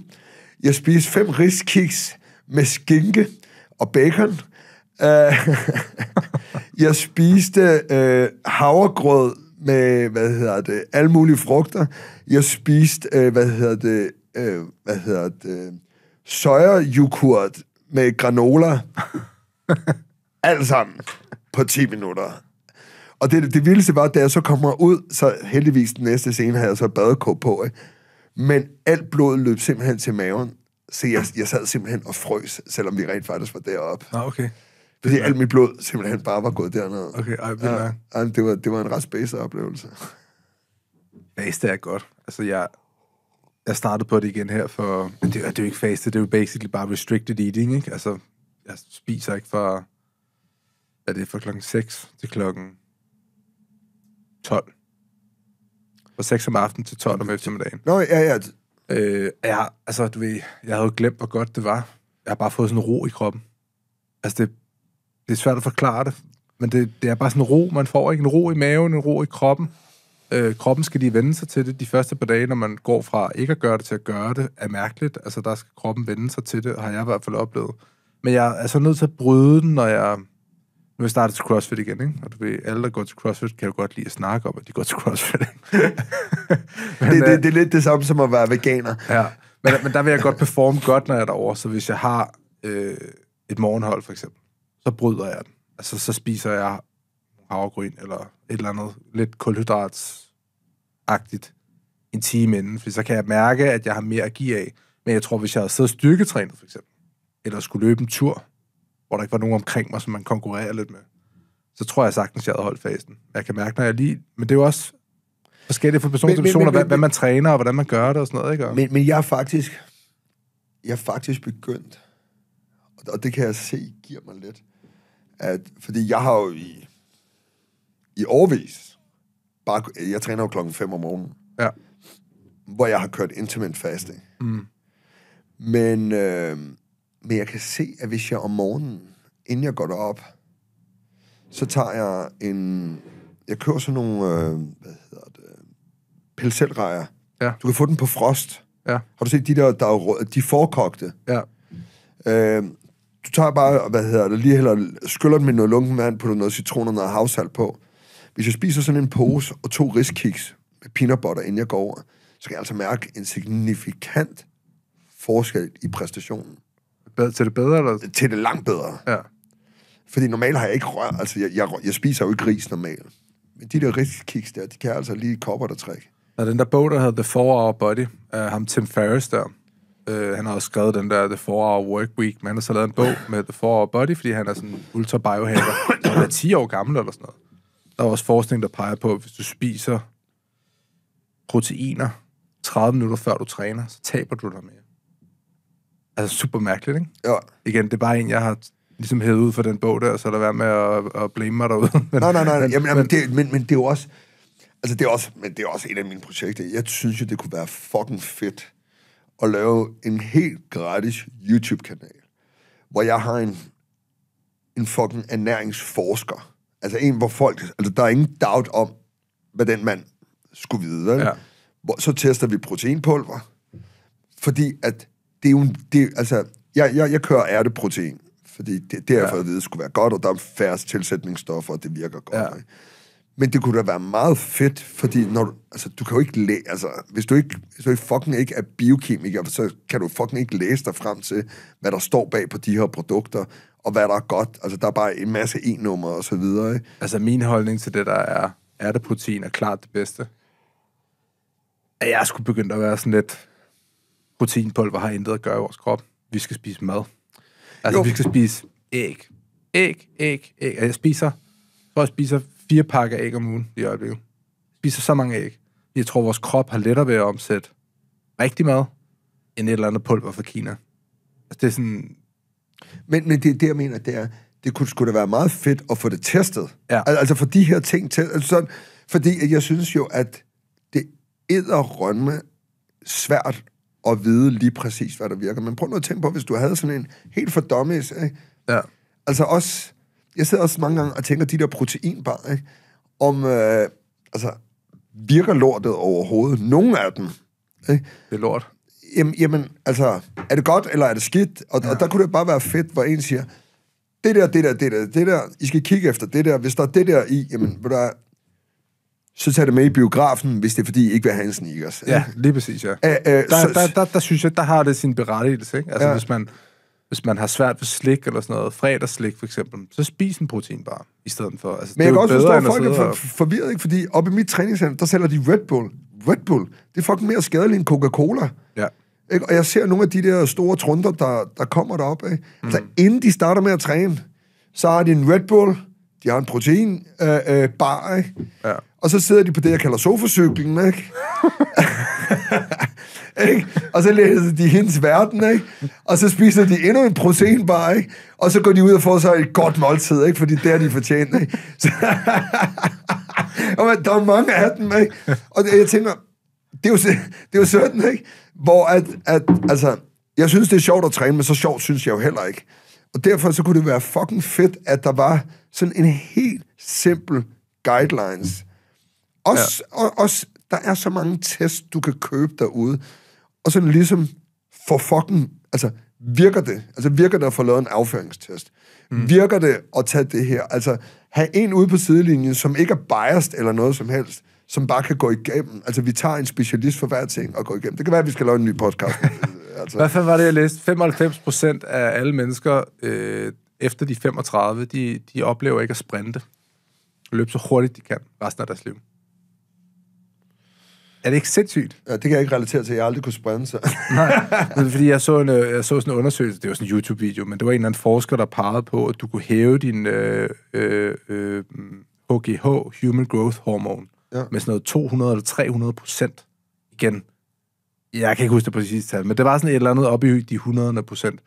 jeg spiste fem riskiks med skinke, og bacon. Uh, *laughs* jeg spiste uh, havregrød med, hvad hedder det, alle mulige frugter. Jeg spiste, uh, hvad hedder det, uh, hvad hedder det, sojajogurt med granola. *laughs* Alt sammen på 10 minutter. Og det, det vildeste var, da jeg så kommer ud, så heldigvis den næste scene havde jeg så badekåb på, ikke? men alt blodet løb simpelthen til maven, så jeg, jeg sad simpelthen og frøs, selvom vi rent faktisk var deroppe. Ah, okay. Fordi alt mit blod simpelthen
bare var gået dernede. Okay, ej, ja, ja, det, var, det var en ret spacer oplevelse. det er godt. Altså, jeg, jeg startede på det igen her, for men det, er, det er jo ikke faste, det er jo basically bare restricted eating, ikke? Altså, jeg spiser ikke fra, er det fra klokken 6 til klokken 12. Fra 6 om aftenen til 12 om eftermiddagen. Nå, ja, ja, Øh, jeg, altså, du ved, jeg havde jo glemt, hvor godt det var. Jeg har bare fået sådan ro i kroppen. Altså, det, det er svært at forklare det, men det, det er bare sådan en ro, man får. Ikke? En ro i maven, en ro i kroppen. Øh, kroppen skal lige vende sig til det. De første par dage, når man går fra ikke at gøre det til at gøre det, er mærkeligt. Altså, der skal kroppen vende sig til det, har jeg i hvert fald oplevet. Men jeg er så nødt til at bryde den, når jeg nu er jeg startet til CrossFit igen, ikke? og du ved, alle, der går til CrossFit, kan jo godt lide at snakke om, at de går til CrossFit. Ikke? *laughs* men, det, det,
øh, det er lidt det samme som at være veganer.
Ja, men, men der vil jeg godt performe godt, når jeg er derovre, så hvis jeg har øh, et morgenhold, for eksempel, så bryder jeg den. Altså, så spiser jeg havregryn eller et eller andet lidt koldhydratsagtigt en time inden, for så kan jeg mærke, at jeg har mere at give af. Men jeg tror, hvis jeg havde siddet styrketrænet, for eksempel, eller skulle løbe en tur, hvor der ikke var nogen omkring mig, som man konkurrerer lidt med, så tror jeg sagtens, jeg havde holdt fasen. Jeg kan mærke, når jeg lige... Men det er jo også forskelligt fra person til person, hvad, hvad man træner, og hvordan man gør det og sådan noget, ikke? Og... Men, men jeg er faktisk... Jeg er faktisk
begyndt, og det kan jeg se giver mig lidt, at, fordi jeg har jo i, i årvis, bare, jeg træner jo klokken 5 om morgenen, ja. hvor jeg har kørt intermittent fasting. Mm. Men øh, men jeg kan se, at hvis jeg om morgenen, inden jeg går derop, så tager jeg en... Jeg kører sådan nogle... Øh, hvad hedder det? Pelsetrejer. Ja. Du kan få den på frost. Ja. Har du set de der, der er rød, de forkogte? Ja. Øh, du tager bare, hvad hedder det, lige heller skyller den med noget lunken vand, putter noget citron og noget havsalt på. Hvis jeg spiser sådan en pose og to riskiks med peanut butter, inden jeg går over, så kan jeg altså mærke en signifikant forskel i præstationen bedre, til det bedre? Eller? Til det langt bedre. Ja. Fordi normalt har jeg ikke rør.
Altså, jeg, jeg, jeg spiser jo ikke ris normalt. Men de der riskiks der, de kan altså lige kopper der trække. Ja, den der bog, der hedder The 4-Hour Body, af ham Tim Ferriss der, øh, han har også skrevet den der The 4-Hour Work Week, men han har så lavet en bog med The 4-Hour Body, fordi han er sådan ultra biohacker. og han er 10 år gammel eller sådan noget. Der er også forskning, der peger på, at hvis du spiser proteiner 30 minutter før du træner, så taber du dig mere. Altså super mærkeligt, ikke? Ja. Igen, det er bare en, jeg har ligesom hævet ud for den bog der, så er der være med at, at blame mig derude. men, *laughs* nej, nej, nej. Men, jamen, jamen, det, men, men det er jo også... Altså, det er også, men det er også et af mine
projekter. Jeg synes jo, det kunne være fucking fedt at lave en helt gratis YouTube-kanal, hvor jeg har en, en fucking ernæringsforsker. Altså en, hvor folk... Altså, der er ingen doubt om, hvad den mand skulle vide, Ja. Hvor, så tester vi proteinpulver, fordi at det er jo... Det, altså, jeg, jeg, jeg kører ærteprotein, fordi det, det er jeg ja. at vide, skulle være godt, og der er færre tilsætningsstoffer, og det virker godt. Ja. Men det kunne da være meget fedt, fordi når du, altså, du kan jo ikke læ- altså, hvis du ikke, hvis du fucking ikke er biokemiker, så kan du fucking ikke læse dig frem til, hvad der står bag på de her produkter, og hvad der er godt. Altså, der er bare en masse e-nummer og
så videre, ikke? Altså, min holdning til det, der er ærteprotein, er klart det bedste. At jeg skulle begynde at være sådan lidt, proteinpulver har intet at gøre i vores krop. Vi skal spise mad. Altså, jo. vi skal spise æg. Æg, æg, æg. Og altså, jeg spiser, tror jeg spiser fire pakker æg om ugen i øjeblikket. Jeg spiser så mange æg. Jeg tror, vores krop har lettere ved at omsætte rigtig mad, end et eller andet pulver fra Kina. Altså, det er sådan... Men, men det, det, jeg mener, det er, det kunne sgu da være meget fedt at få det
testet. Ja. Al- altså for de her ting til. Altså sådan, fordi jeg synes jo, at det rømme svært at vide lige præcis, hvad der virker. Men prøv nu at tænke på, hvis du havde sådan en helt for dummies, ikke? Ja. Altså også, jeg sidder også mange gange og tænker, de der proteinbar, ikke? Om, øh, altså, virker lortet overhovedet? Nogle af dem, ikke? Det er lort. Jamen, jamen, altså, er det godt, eller er det skidt? Og, ja. og der kunne det bare være fedt, hvor en siger, det der, det der, det der, det der, I skal kigge efter det der, hvis der er det der i, jamen, der, så tager det med i biografen, hvis det er fordi, I ikke
vil have en sneakers. Ja, lige præcis, ja. Æ, øh, der, så, der, der, der, der synes jeg, der har det sin berettigelse, ikke? Altså, ja. hvis, man, hvis man har svært ved slik eller sådan noget, fredagsslik for eksempel, så spis en proteinbar i stedet for. Altså, Men jeg kan også forstå, at folk er for,
forvirret, ikke? fordi oppe i mit træningscenter, der sælger de Red Bull. Red Bull, det er fucking mere skadeligt end Coca-Cola. Ja. Ikke? Og jeg ser nogle af de der store trunder, der, der kommer derop. Ikke? Altså, mm. Altså, inden de starter med at træne, så har de en Red Bull, de har en proteinbar, øh, øh, ikke? Ja og så sidder de på det, jeg kalder sofacyklen, ikke? *laughs* ikke? Og så læser de hendes verden, ikke? Og så spiser de endnu en proteinbar, ikke? Og så går de ud og får sig et godt måltid, ikke? Fordi det er de fortjent, ikke? Så *laughs* og man, der er mange af dem, ikke? Og jeg tænker, det er jo, det er jo sådan, ikke? Hvor at, at, altså, jeg synes, det er sjovt at træne, men så sjovt synes jeg jo heller ikke. Og derfor så kunne det være fucking fedt, at der var sådan en helt simpel guidelines også, ja. og, også, der er så mange tests, du kan købe derude. Og sådan ligesom for fucking... Altså, virker det? Altså, virker det at få lavet en afføringstest? Mm. Virker det at tage det her? Altså, have en ude på sidelinjen, som ikke er biased eller noget som helst, som bare kan gå igennem. Altså, vi tager en specialist for hver ting og går igennem. Det kan være, at vi skal lave en ny podcast.
*laughs* altså. Hvad fanden var det, jeg læste? 95 procent af alle mennesker øh, efter de 35, de, de oplever ikke at sprinte. Løbe så hurtigt, de kan resten af deres liv. Er det ikke sindssygt? Ja, det kan jeg ikke relatere til, at jeg aldrig kunne sprænde sig. *laughs* Nej, men fordi jeg så, en, øh, jeg så sådan en undersøgelse, det var sådan en YouTube-video, men det var en eller anden forsker, der pegede på, at du kunne hæve din øh, øh, HGH, øh, Human Growth Hormone, ja. med sådan noget 200 eller 300 procent igen. Jeg kan ikke huske det præcise tal, men det var sådan et eller andet op i de 100 procent,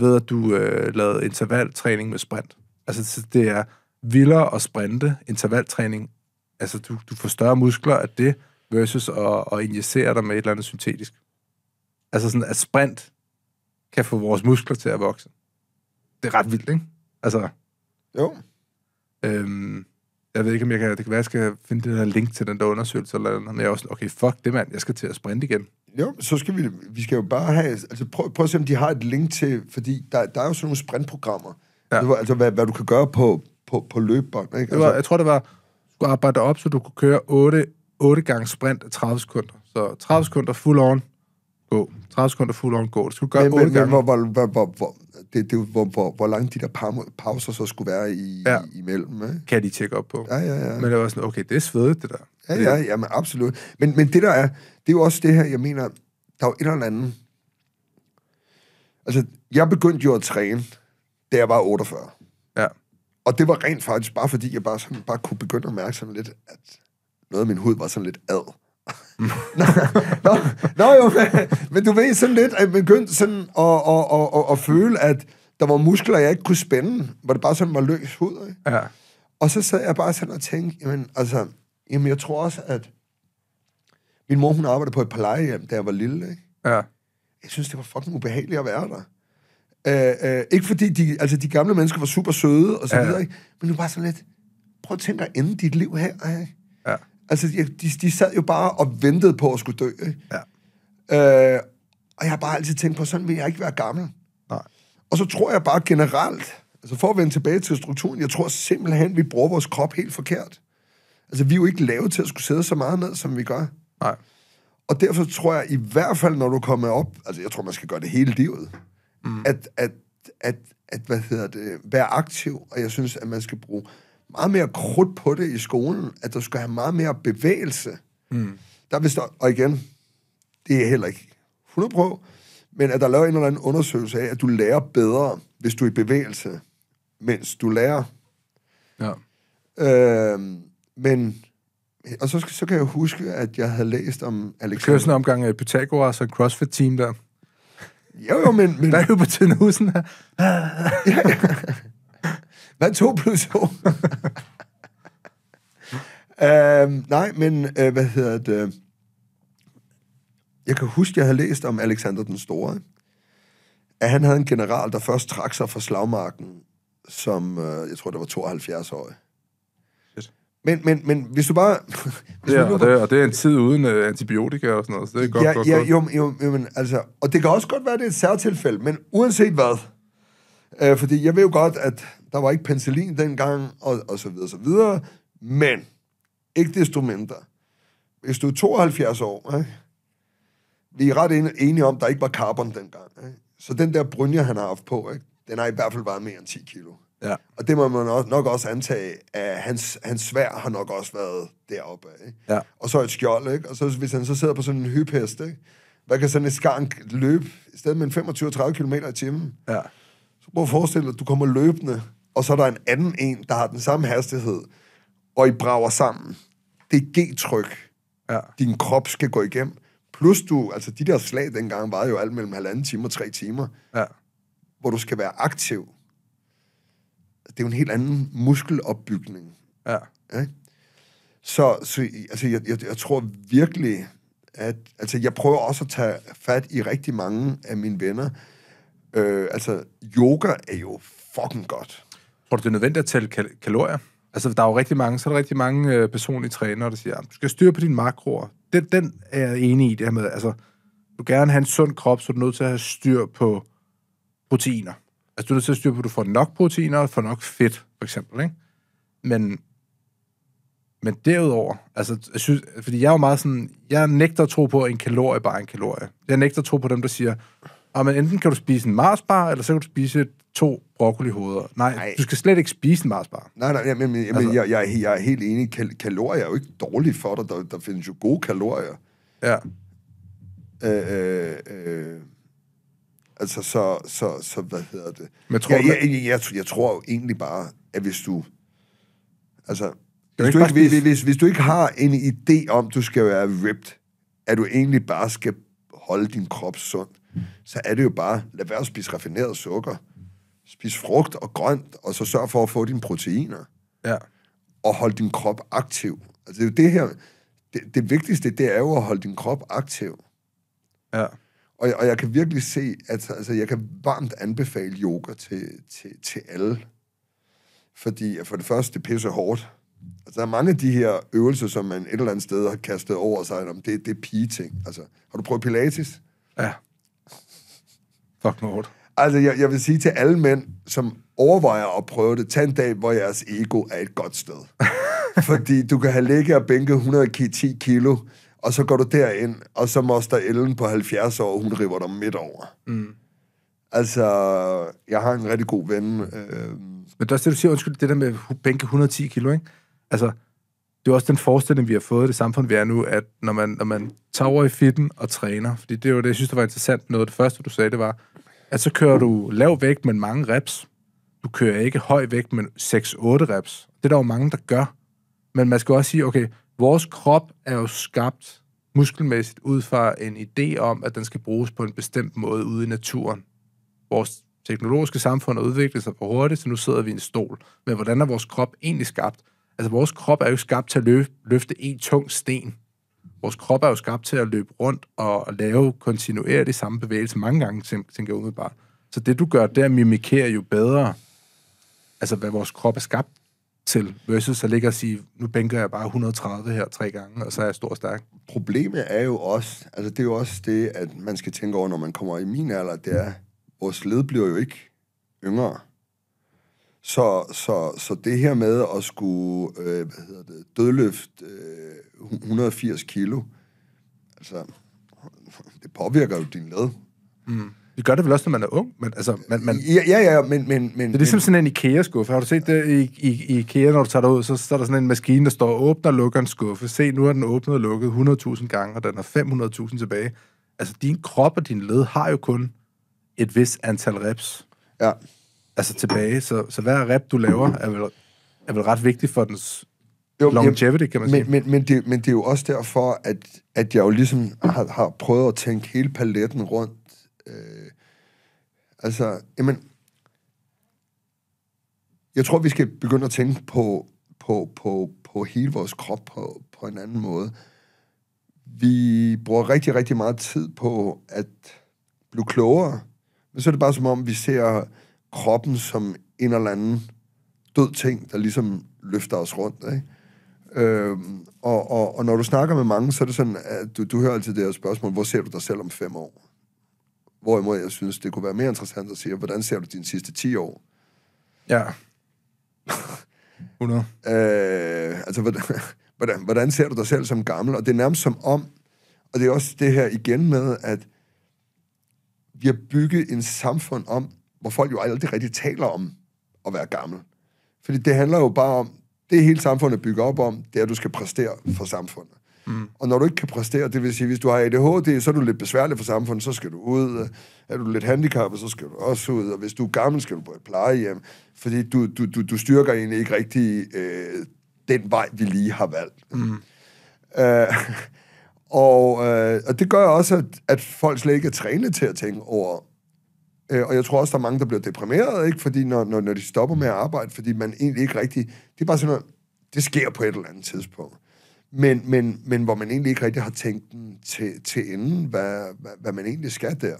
ved at du øh, lavede intervaltræning med sprint. Altså, det er vildere at sprinte, intervaltræning. Altså, du, du får større muskler af det, versus at, at injicere dig med et eller andet syntetisk. Altså sådan, at sprint kan få vores muskler til at vokse. Det er ret vildt, ikke? Altså... Jo. Øhm, jeg ved ikke, om jeg kan... Det kan være, jeg skal finde det der link til den der undersøgelse, eller noget, men jeg er også okay, fuck det, mand. Jeg skal til at sprinte igen. Jo, så skal vi... Vi skal jo bare have... Altså, prøv, prøv at se, om de har et link
til... Fordi der, der er jo sådan nogle sprintprogrammer. Ja. Det var, altså, hvad, hvad du kan gøre på, på, på løbebånd,
ikke? Altså, det var, altså- jeg tror, det var... Du arbejder op, så du kunne køre 8 8 gange sprint af 30 sekunder. Så 30 sekunder full on, gå. 30 sekunder full on, gå. Det skulle gøre men, 8 men, gange. Men hvor, hvor,
hvor, hvor, hvor, det, det, hvor, hvor, hvor lange de der pauser så skulle være i, ja. imellem. Ikke? Kan de tjekke op på. Ja, ja, ja. Men det var sådan, okay, det er svedet, det der. Ja, ja, ja, men absolut. Men, men det der er, det er jo også det her, jeg mener, der er jo et eller andet... Altså, jeg begyndte jo at træne, da jeg var 48. Ja. Og det var rent faktisk bare, fordi jeg bare, sådan, bare kunne begynde at mærke sådan lidt, at noget af min hud var sådan lidt ad. *laughs* nå, nå, nå jo, men, men du ved sådan lidt, at jeg begyndte sådan at, at, at, at, at føle, at der var muskler, jeg ikke kunne spænde, hvor det bare sådan var løs hud. Ikke? Ja. Og så sad jeg bare sådan og tænkte, jamen, altså, jamen, jeg tror også, at min mor, hun arbejdede på et plejehjem, da jeg var lille, ikke? Ja. Jeg synes, det var fucking ubehageligt at være der. Øh, øh, ikke fordi de, altså, de gamle mennesker var super søde og så ja. videre, ikke? men var bare sådan lidt, prøv at tænke at ende dit liv her, ikke? Altså, de, de sad jo bare og ventede på at skulle dø. Ikke? Ja. Øh, og jeg har bare altid tænkt på, sådan vil jeg ikke være gammel. Nej. Og så tror jeg bare generelt, altså for at vende tilbage til strukturen, jeg tror simpelthen, vi bruger vores krop helt forkert. Altså, vi er jo ikke lavet til at skulle sidde så meget ned, som vi gør. Nej. Og derfor tror jeg i hvert fald, når du kommer op, altså jeg tror, man skal gøre det hele livet, mm. at, at, at, at, hvad hedder det, være aktiv, og jeg synes, at man skal bruge meget mere krudt på det i skolen, at du skal have meget mere bevægelse. Mm. Der vil stå, og igen, det er heller ikke 100 pro, men at der laver en eller anden undersøgelse af, at du lærer bedre, hvis du er i bevægelse, mens du lærer. Ja. Øh, men, og så, så kan jeg huske, at jeg havde læst om
Alexander... Kører sådan en omgang af øh, Pythagoras og CrossFit-team der.
Jo, jo, men... men... Der er jo på husen her. *laughs* ja, ja. Hvad to plus to? uh, nej, men uh, hvad hedder det? Jeg kan huske, jeg havde læst om Alexander den Store, at han havde en general, der først trak sig fra slagmarken, som uh, jeg tror, der var 72 år. Men, men, men hvis du bare... *laughs* hvis ja, og, det, og
det er en tid uden uh, antibiotika og sådan noget, så det er godt, ja, godt, ja, godt. Jo,
jo, jo, men altså... Og det kan også godt være, at det er et særtilfælde, men uanset hvad... Øh, fordi jeg ved jo godt, at der var ikke penicillin dengang, og, og så videre, så videre. Men, ikke desto mindre, hvis du er 72 år, ikke? vi er ret enige om, at der ikke var carbon dengang. Ikke? Så den der brynje, han har haft på, ikke? den har i hvert fald været mere end 10 kilo. Ja. Og det må man nok også antage, at hans, hans svær har nok også været deroppe. Ikke? Ja. Og så et skjold, ikke? og så, hvis han så sidder på sådan en hyphest, ikke? hvad kan sådan et skarn løbe i stedet med 25-30 km i timen? Ja. Så prøv at forestille dig, at du kommer løbende og så er der en anden en, der har den samme hastighed, og I brager sammen. Det er G-tryk, ja. din krop skal gå igennem. Plus du, altså de der slag dengang var jo alt mellem halvanden time og tre timer, ja. hvor du skal være aktiv. Det er jo en helt anden muskelopbygning. Ja. ja? Så, så altså, jeg, jeg, jeg tror virkelig, at altså, jeg prøver også at tage fat i rigtig mange af mine venner. Øh,
altså, yoga er jo fucking godt. Tror du, det er nødvendigt at tælle kal- kalorier? Altså, der er jo rigtig mange, så er der rigtig mange øh, personlige trænere, der siger, du skal styre på dine makroer. Den, den er jeg enig i, det her med, altså, du gerne have en sund krop, så er du nødt til at have styr på proteiner. Altså, du er nødt til at styre på, at du får nok proteiner og får nok fedt, for eksempel, ikke? Men, men derudover, altså, jeg synes, fordi jeg er jo meget sådan, jeg nægter at tro på, at en kalorie bare er en kalorie. Jeg nægter at tro på dem, der siger, at men enten kan du spise en Marsbar, eller så kan du spise to broccolihoveder. Nej, nej, du skal slet ikke spise en Marsbar. Nej, nej, jamen, jamen, altså.
jeg, jeg, jeg er helt enig. Kal- kalorier er jo ikke dårligt for dig. Der, der findes jo gode kalorier. Ja. Øh, øh, øh. Altså, så, så, så, hvad hedder det? Men tror jeg, jeg, jeg, jeg, jeg tror jo egentlig bare, at hvis du... Altså, hvis du, ikke, hvis, hvis, hvis, hvis du ikke har en idé om, du skal være ripped, at du egentlig bare skal holde din krop sund, så er det jo bare, lad være at spise raffineret sukker Spis frugt og grønt, og så sørg for at få dine proteiner. Ja. Og hold din krop aktiv. Altså, det er jo det her... Det, det vigtigste, det er jo at holde din krop aktiv. Ja. Og, og jeg kan virkelig se, at altså, jeg kan varmt anbefale yoga til, til, til alle. Fordi for det første, det pisser hårdt. Altså, der er mange af de her øvelser, som man et eller andet sted har kastet over sig, om det, det er pige-ting. Altså, har du prøvet pilates? Ja. Fuck noget. hårdt. Altså, jeg, jeg vil sige til alle mænd, som overvejer at prøve det, tag en dag, hvor jeres ego er et godt sted. *laughs* Fordi du kan have ligget og bænke 110 kilo, og så går du derind, og så moster Ellen på 70 år, hun river dig midt over. Mm. Altså,
jeg har en rigtig god ven. Øh... Men det er det, du siger, undskyld, det der med bænke 110 kilo, ikke? Altså, det er også den forestilling, vi har fået i det samfund, vi er nu, at når man, når man tager over i fitten og træner, fordi det er jo det, jeg synes, der var interessant noget. Det første, du sagde, det var, at så kører du lav vægt, men mange reps. Du kører ikke høj vægt, men 6-8 reps. Det er der jo mange, der gør. Men man skal også sige, okay, vores krop er jo skabt muskelmæssigt ud fra en idé om, at den skal bruges på en bestemt måde ude i naturen. Vores teknologiske samfund har udviklet sig for hurtigt, så nu sidder vi i en stol. Men hvordan er vores krop egentlig skabt? Altså, vores krop er jo skabt til at løfte en tung sten vores krop er jo skabt til at løbe rundt og lave kontinuerligt samme bevægelse mange gange, tænker jeg umiddelbart. Så det, du gør der, mimikerer jo bedre, altså hvad vores krop er skabt til, versus at ligge og sige, nu bænker jeg bare 130 her tre gange, og så er jeg stor og stærk. Problemet er jo
også, altså det er jo også det, at man skal tænke over, når man kommer i min alder, det er, vores led bliver jo ikke yngre. Så, så, så det her med at skulle øh, hvad hedder det, dødløft øh, 180 kilo,
altså, det påvirker jo din led. Mm. Det gør det vel også, når man er ung? Men, altså, man, man... Ja, ja, ja, men, men, men... Det er ligesom men... sådan en IKEA-skuffe. Har du set det i, i, i IKEA, når du tager ud, så, står der sådan en maskine, der står og åbner og lukker en skuffe. Se, nu er den åbnet og lukket 100.000 gange, og den har 500.000 tilbage. Altså, din krop og din led har jo kun et vis antal reps. Ja altså, tilbage. Så, så hver rap, du laver, er vel, er vel ret vigtig for dens jo, longevity, kan man sige. Men,
men, men, det, men det er jo også derfor, at, at jeg jo ligesom har, har prøvet at tænke hele paletten rundt. Øh, altså, jamen, jeg tror, vi skal begynde at tænke på, på, på, på hele vores krop på, på en anden måde. Vi bruger rigtig, rigtig meget tid på at blive klogere, men så er det bare som om, vi ser kroppen som en eller anden død ting, der ligesom løfter os rundt, ikke? Øhm, og, og, og når du snakker med mange, så er det sådan, at du, du hører altid det her spørgsmål, hvor ser du dig selv om fem år? Hvorimod jeg synes, det kunne være mere interessant at sige, hvordan ser du dine sidste 10 år?
Ja. 100. *laughs* øh,
altså, hvordan, *laughs* hvordan, hvordan ser du dig selv som gammel? Og det er nærmest som om, og det er også det her igen med, at vi har bygget en samfund om, hvor folk jo aldrig rigtig taler om at være gammel. Fordi det handler jo bare om, det hele samfundet bygger op om, det er, at du skal præstere for samfundet. Mm. Og når du ikke kan præstere, det vil sige, hvis du har ADHD, så er du lidt besværlig for samfundet, så skal du ud. Er du lidt handicappet, så skal du også ud. Og hvis du er gammel, skal du på et plejehjem. Fordi du, du, du, du styrker egentlig ikke rigtig øh, den vej, vi lige har valgt. Mm. Øh, *laughs* og, øh, og det gør også, at, at folk slet ikke er trænet til at tænke over, Øh, og jeg tror også, der er mange, der bliver deprimeret, ikke? Fordi når, når, når de stopper med at arbejde, fordi man egentlig ikke rigtig... Det er bare sådan noget, det sker på et eller andet tidspunkt. Men, men, men hvor man egentlig ikke rigtig har tænkt den
til, til enden, hvad, hvad, hvad man egentlig skal der.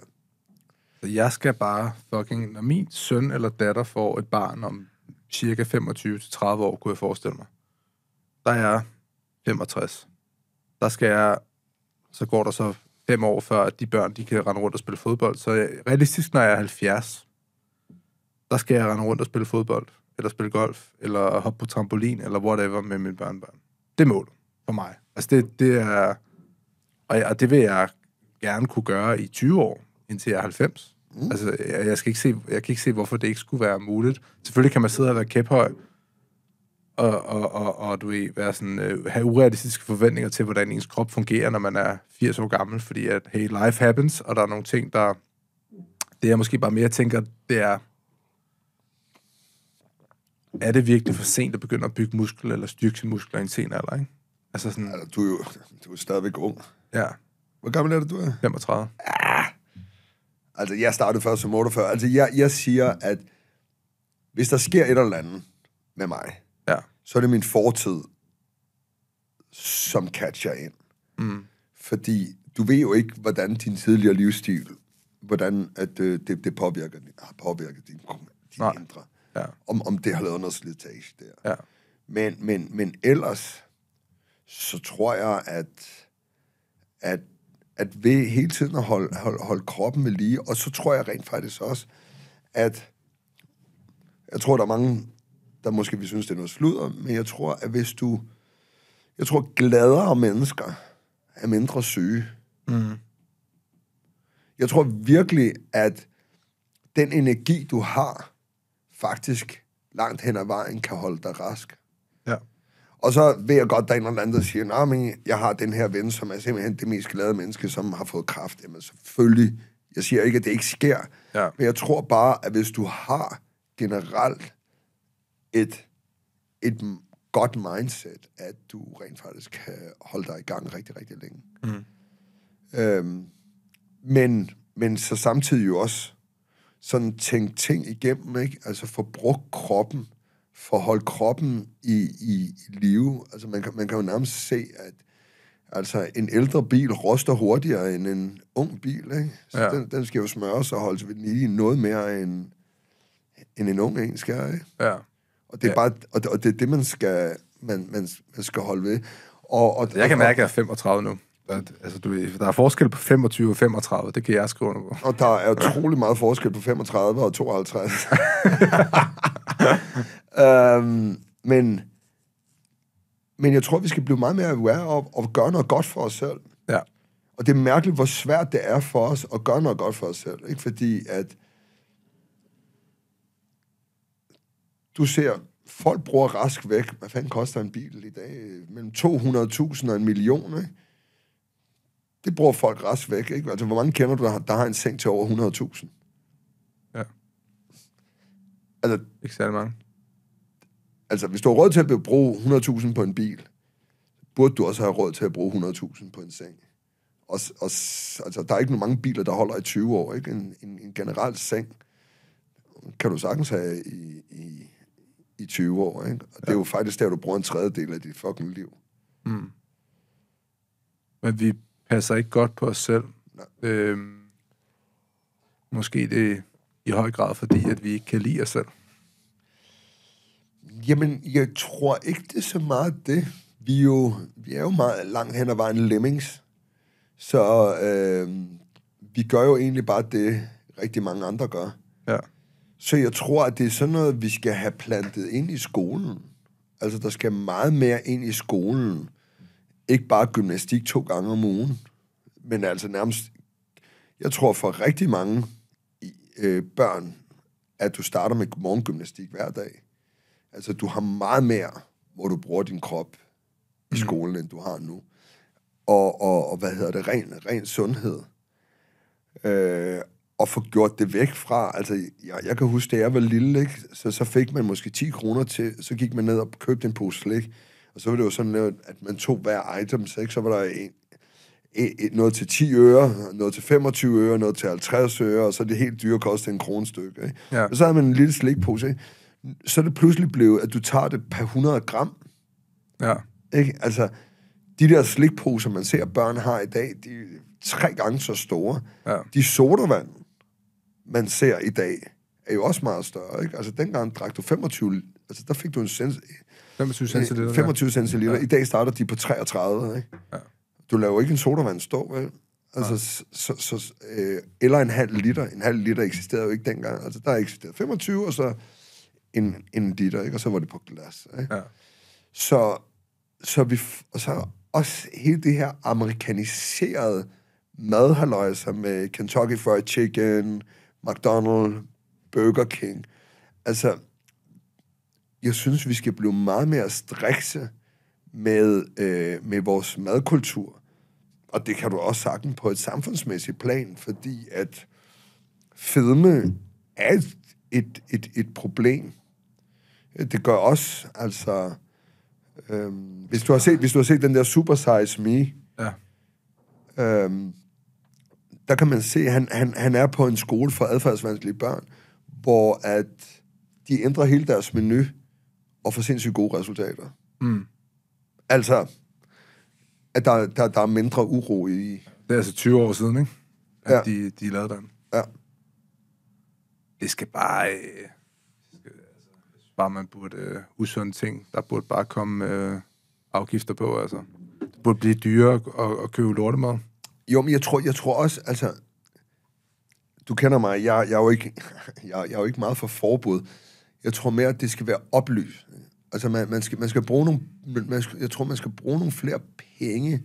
Så jeg skal bare fucking... Når min søn eller datter får et barn om cirka 25-30 år, kunne jeg forestille mig. Der er jeg 65. Der skal jeg... Så går der så fem år før, at de børn, de kan rende rundt og spille fodbold. Så realistisk, når jeg er 70, der skal jeg rende rundt og spille fodbold, eller spille golf, eller hoppe på trampolin, eller whatever med mine børnebørn. Det er målet for mig. Altså, det, det er... Og, jeg, og det vil jeg gerne kunne gøre i 20 år, indtil jeg er 90. Mm. Altså, jeg, jeg, skal ikke se, jeg kan ikke se, hvorfor det ikke skulle være muligt. Selvfølgelig kan man sidde og være kæphøj, og, og, og, og du ved, være sådan, øh, have urealistiske forventninger til, hvordan ens krop fungerer, når man er 80 år gammel, fordi at, hey, life happens, og der er nogle ting, der... Det jeg måske bare mere tænker, det er, er det virkelig for sent at begynde at bygge muskler, eller styrke sine muskler i en sen alder, ikke? Altså sådan... Altså, du er jo du er stadigvæk ung. Ja.
Hvor gammel er det, du er? 35. Ah, altså, jeg startede først som 48. Altså, jeg, jeg siger, at hvis der sker et eller andet med mig, så er det min fortid, som catcher ind. Mm. Fordi du ved jo ikke, hvordan din tidligere livsstil, hvordan at, øh, det, det påvirker, har påvirket din, din Nej. indre. Ja. Om, om det har lavet noget slitage der. Ja. Men, men, men ellers, så tror jeg, at, at, at ved hele tiden at holde, holde, holde kroppen med lige, og så tror jeg rent faktisk også, at jeg tror, der er mange der måske vi synes, det er noget sludder, men jeg tror, at hvis du... Jeg tror, gladere mennesker er mindre syge. Mm. Jeg tror virkelig, at den energi, du har, faktisk langt hen ad vejen kan holde dig rask. Ja. Og så ved jeg godt, der er en eller anden, der siger, men jeg har den her ven, som er simpelthen det mest glade menneske, som har fået kraft. Jamen selvfølgelig, jeg siger ikke, at det ikke sker, ja. men jeg tror bare, at hvis du har generelt et, et godt mindset, at du rent faktisk kan holde dig i gang rigtig, rigtig længe. Mm. Øhm, men, men så samtidig jo også sådan tænke ting igennem, ikke? Altså få brugt kroppen, for at holde kroppen i, i, i live. Altså man, man kan jo nærmest se, at altså en ældre bil roster hurtigere end en ung bil, ikke? Så ja. den, den skal jo smøres og holdes ved lige noget mere end, end en ung en skal, ikke? Ja. Og det er ja. bare, og, og det er det, man skal, man, man, man skal holde ved. Og, og, jeg kan mærke, at jeg er 35 nu. At, altså, du,
der er forskel på 25 og 35, det kan jeg skrive under på.
Og der er utrolig meget forskel på 35 og 52. *laughs* øhm, men, men jeg tror, vi skal blive meget mere aware og, og gøre noget godt for os selv. Ja. Og det er mærkeligt, hvor svært det er for os at gøre noget godt for os selv. Ikke fordi, at du ser, folk bruger rask væk, hvad fanden koster en bil i dag? Mellem 200.000 og en million, ikke? Det bruger folk rask væk, ikke? Altså, hvor mange kender du, der har, der har en seng til over 100.000?
Ja. Altså... Ikke særlig mange.
Altså, hvis du har råd til at bruge 100.000 på en bil, burde du også have råd til at bruge 100.000 på en seng. Og, og, altså, der er ikke mange biler, der holder i 20 år, ikke? En, en, en generel seng kan du sagtens have i, i, i 20 år, ikke? Og det er jo faktisk der, du bruger en tredjedel af dit fucking liv.
Mm. Men vi passer ikke godt på os selv. Øhm, måske det i høj grad, fordi at vi ikke kan lide os selv. Jamen, jeg tror ikke, det
er så meget det. Vi er jo, vi er jo meget langt hen ad vejen lemmings. Så øh, vi gør jo egentlig bare det, rigtig mange andre gør. Ja. Så jeg tror, at det er sådan noget, vi skal have plantet ind i skolen. Altså, der skal meget mere ind i skolen. Ikke bare gymnastik to gange om ugen, men altså nærmest... Jeg tror for rigtig mange øh, børn, at du starter med morgengymnastik hver dag. Altså, du har meget mere, hvor du bruger din krop i mm. skolen, mm. end du har nu. Og, og, og hvad hedder det? Ren, ren sundhed. Øh, at få gjort det væk fra. Altså, jeg, jeg kan huske, da jeg var lille, ikke? Så, så fik man måske 10 kroner til, så gik man ned og købte en pose slik. Og så var det jo sådan, at man tog hver item, så, ikke? så var der en, e, e, noget til 10 øre, noget til 25 øre, noget til 50 øre, og så det helt dyre kostede en krone stykke. Ja. Og så havde man en lille slikpose. Ikke? Så det pludselig blev, at du tager det per 100 gram. Ja. Ikke? Altså, de der slikposer, man ser børn har i dag, de er tre gange så store. Ja. De er sodavand man ser i dag, er jo også meget større. Ikke? Altså, dengang drak du 25... Altså, der fik du en cent... 25 centiliter. 25 centiliter. Ja. I dag starter de på 33, ikke? Ja. Du laver ikke en sodavand stå, vel? Altså, ja. så, så, så, øh, eller en halv liter. En halv liter eksisterede jo ikke dengang. Altså, der eksisterede 25, og så en, en liter, ikke? Og så var det på glas, ikke? Ja. Så, så vi... Og så også hele det her amerikaniserede madhaløjser med øh, Kentucky Fried Chicken, McDonald's, Burger King. Altså, jeg synes, vi skal blive meget mere strikse med, øh, med vores madkultur. Og det kan du også sagtens på et samfundsmæssigt plan, fordi at fedme er et, et, et, et problem. Det gør også, altså... Øhm, hvis, du har set, hvis du har set den der Super Size Me, ja. øhm, der kan man se, at han, han, han er på en skole for adfærdsvanskelige børn, hvor at de ændrer hele deres menu og får sindssygt gode resultater. Mm. Altså, at der, der, der er mindre uro i... Det er
altså 20 år siden, ikke? At ja. de, de lavede den. Ja. Det skal bare... Øh, altså, bare man burde... Øh, usunde ting. Der burde bare komme øh, afgifter på, altså. Det burde blive dyrere at, at købe lortemad.
Jo, men jeg tror, jeg tror også, altså... Du kender mig, jeg, jeg, er jo ikke, *laughs* jeg, jeg er jo ikke meget for forbud. Jeg tror mere, at det skal være oplyst. Altså, man, man, skal, man skal bruge nogle... Man skal, jeg tror, man skal bruge nogle flere penge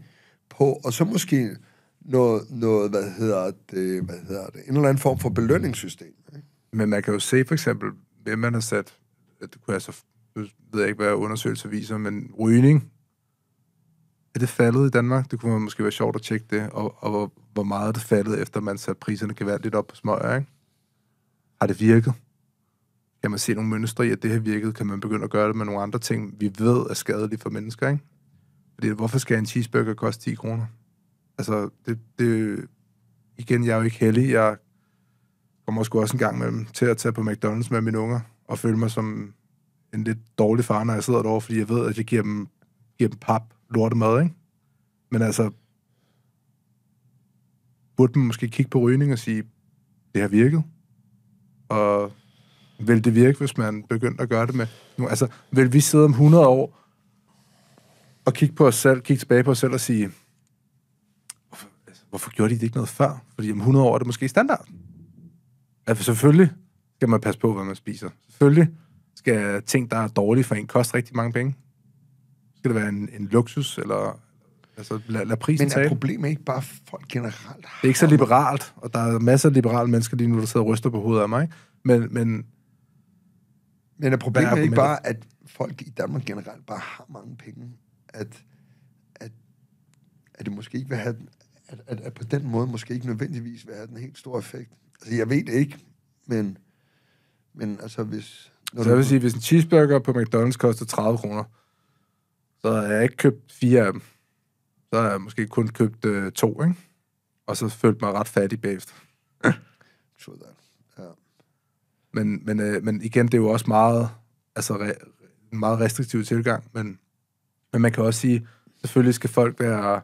på, og så måske noget, noget hvad, hedder det, hvad hedder det, en eller anden form for belønningssystem. Ikke? Men man kan
jo se for eksempel, hvem man har sat, at det kunne altså, jeg ved ikke, hvad undersøgelser viser, men rygning er det faldet i Danmark? Det kunne måske være sjovt at tjekke det, og, og hvor, hvor meget det faldet, efter man satte priserne gevaldigt op på smøger, ikke? Har det virket? Kan man se nogle mønstre i, at det har virket? Kan man begynde at gøre det med nogle andre ting, vi ved er skadelige for mennesker, ikke? Fordi hvorfor skal en cheeseburger koste 10 kroner? Altså, det, det, igen, jeg er jo ikke heldig. Jeg kommer sgu også en gang med til at tage på McDonald's med mine unger, og føle mig som en lidt dårlig far, når jeg sidder derovre, fordi jeg ved, at jeg giver dem, giver dem pap lortemad, ikke? Men altså, burde man måske kigge på rygning og sige, det har virket? Og vil det virke, hvis man begyndte at gøre det med... Nu, altså, vil vi sidde om 100 år og kigge på os selv, kigge tilbage på os selv og sige, hvorfor, altså, hvorfor gjorde de det ikke noget før? Fordi om 100 år er det måske standard. Altså, selvfølgelig skal man passe på, hvad man spiser. Selvfølgelig skal ting, der er dårlige for en, koste rigtig mange penge. Skal det være en, en luksus, eller altså, lad, lad prisen Men er tale? problemet
ikke bare folk
generelt? Det er ikke så liberalt, og der er masser af liberale mennesker lige nu, der sidder og ryster på hovedet af mig. Ikke? Men, men, men er problemet er ikke bare, at folk i Danmark generelt bare
har mange penge? At, at, at det måske ikke vil have... At, at, at på den måde måske ikke nødvendigvis vil have den helt store effekt. Altså, jeg ved det ikke, men,
men altså, hvis... Når så jeg vil sige, hvis en cheeseburger på McDonald's koster 30 kroner, så har jeg ikke købt fire af dem. Så har jeg måske kun købt øh, to, ikke? Og så følte mig ret fattig bagefter. *laughs* True that. Ja. Men, men, øh, men igen, det er jo også meget, altså re, en meget restriktiv tilgang, men, men man kan også sige, selvfølgelig skal folk være,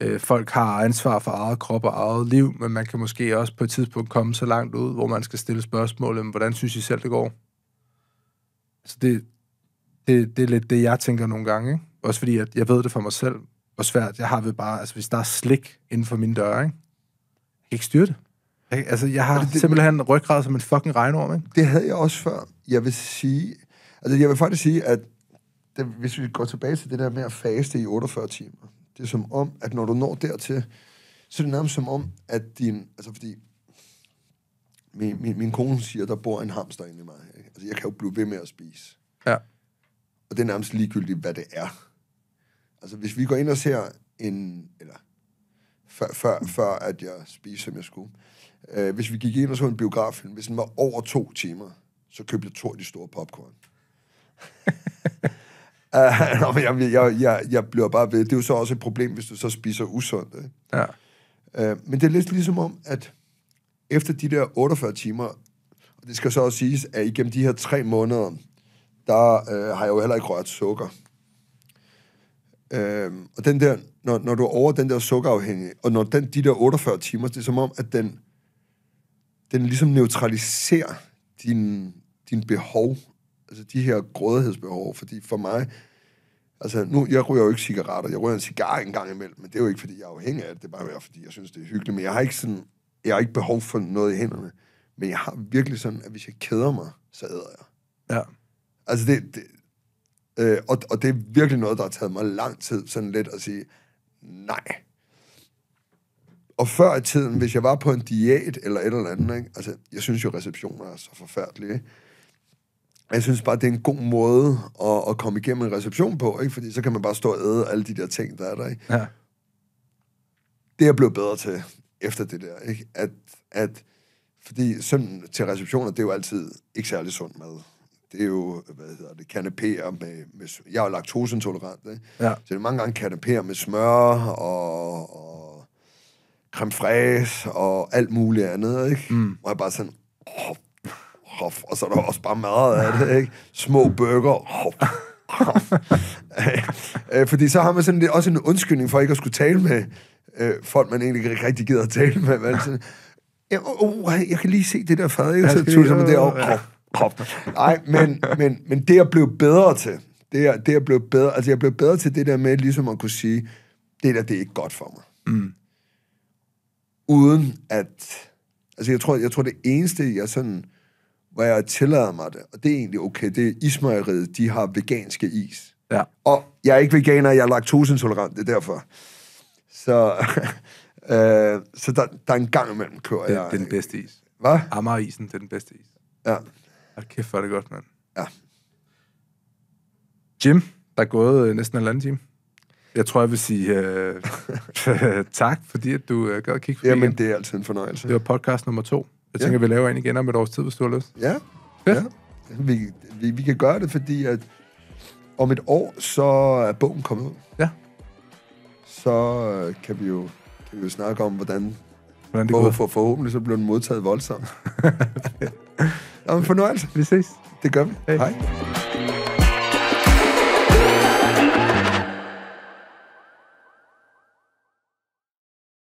øh, folk har ansvar for eget krop og eget liv, men man kan måske også på et tidspunkt komme så langt ud, hvor man skal stille spørgsmål om, hvordan synes I selv, det går? Så altså, det, det, det er lidt det, jeg tænker nogle gange, ikke? Også fordi, at jeg ved det for mig selv, hvor svært jeg har ved bare, altså hvis der er slik inden for min dør, ikke? jeg kan ikke styre det. Jeg, altså, jeg har det, simpelthen ryggrad som en fucking regnorm, ikke?
Det havde jeg også før. Jeg vil sige, altså jeg vil faktisk sige, at det, hvis vi går tilbage til det der med at faste i 48 timer, det er som om, at når du når dertil, så er det nærmest som om, at din, altså fordi, min, min, min kone siger, der bor en hamster inde i mig. Ikke? Altså, jeg kan jo blive ved med at spise. Ja. Og det er nærmest ligegyldigt, hvad det er. Altså, hvis vi går ind og ser en... Eller, før, før, før at jeg spiste, som jeg skulle. Øh, hvis vi gik ind og så en biograffilm, hvis den var over to timer, så købte jeg to af de store popcorn. *laughs* Øh, nå, men jeg, jeg, jeg, jeg bliver bare ved. Det er jo så også et problem, hvis du så spiser usundt. Ikke? Ja. Øh, men det er lidt ligesom om, at efter de der 48 timer, og det skal så også siges, at igennem de her tre måneder, der øh, har jeg jo heller ikke rørt sukker. Øhm, og den der, når, når du er over den der sukkerafhængige, og når den, de der 48 timer, det er som om, at den, den ligesom neutraliserer din, din behov, altså de her grådighedsbehov, fordi for mig, altså nu, jeg ryger jo ikke cigaretter, jeg ryger en cigar en gang imellem, men det er jo ikke, fordi jeg er afhængig af det, det er bare mere, fordi jeg synes, det er hyggeligt, men jeg har ikke sådan, jeg har ikke behov for noget i hænderne, men jeg har virkelig sådan, at hvis jeg keder mig, så æder jeg. Ja. Altså det, det Øh, og, og det er virkelig noget, der har taget mig lang tid, sådan lidt at sige, nej. Og før i tiden, hvis jeg var på en diæt eller et eller andet, ikke? altså, jeg synes jo, receptioner er så forfærdelige, ikke? Jeg synes bare, det er en god måde at, at komme igennem en reception på, ikke? fordi så kan man bare stå og æde alle de der ting, der er der. Ikke? Ja. Det er jeg blevet bedre til efter det der, ikke? At, at, fordi sådan til receptioner, det er jo altid ikke særlig sund mad det er jo, hvad hedder det, kanapéer med, med jeg er laktoseintolerant, ikke? Ja. så det er mange gange kanapéer med smør og, og creme fraise og alt muligt andet, ikke? Mm. Og jeg bare sådan, hop, hop, og så er der også bare meget af det, ikke? Små burger, hop, hop. Øh, fordi så har man sådan lidt, også en undskyldning for ikke at skulle tale med øh, folk, man egentlig ikke rigtig gider at tale med, men sådan, Ja, oh, jeg kan lige se det der ikke? så tuller man det Ja proppen. Nej, men, men, men det jeg blev bedre til, det er, det jeg blev bedre, altså jeg blev bedre til det der med ligesom at kunne sige, det der, det er ikke godt for mig. Mm. Uden at, altså jeg tror, jeg tror det eneste, jeg sådan, hvor jeg tillader mig det, og det er egentlig okay, det er ismøjeriet, de har veganske is. Ja. Og jeg er ikke veganer, jeg er laktoseintolerant, det er derfor. Så, *laughs* øh, så der, der er en gang imellem kører jeg. Det er den
bedste is. Hvad? Amagerisen, det er den bedste is. Ja. Ja, kæft, hvor er det godt, mand. Ja. Jim, der er gået øh, næsten en eller anden time. Jeg tror, jeg vil sige øh, *laughs* tak, fordi at du øh, gør at kigge forbi Jamen, igen. det er altid en fornøjelse. Det var podcast nummer to. Jeg tænker, vi laver en igen om et års tid, hvis du har lyst. Ja. Fedt. ja. Vi, vi, vi kan gøre det, fordi at om et år, så
er bogen kommet ud. Ja. Så øh, kan vi jo, kan vi jo snakke om, hvordan hvordan det for, går. For, forhåbentlig så bliver den modtaget voldsomt. *laughs* ja. Og fornøjelse. Vi ses. Det gør vi. Hey. Hej.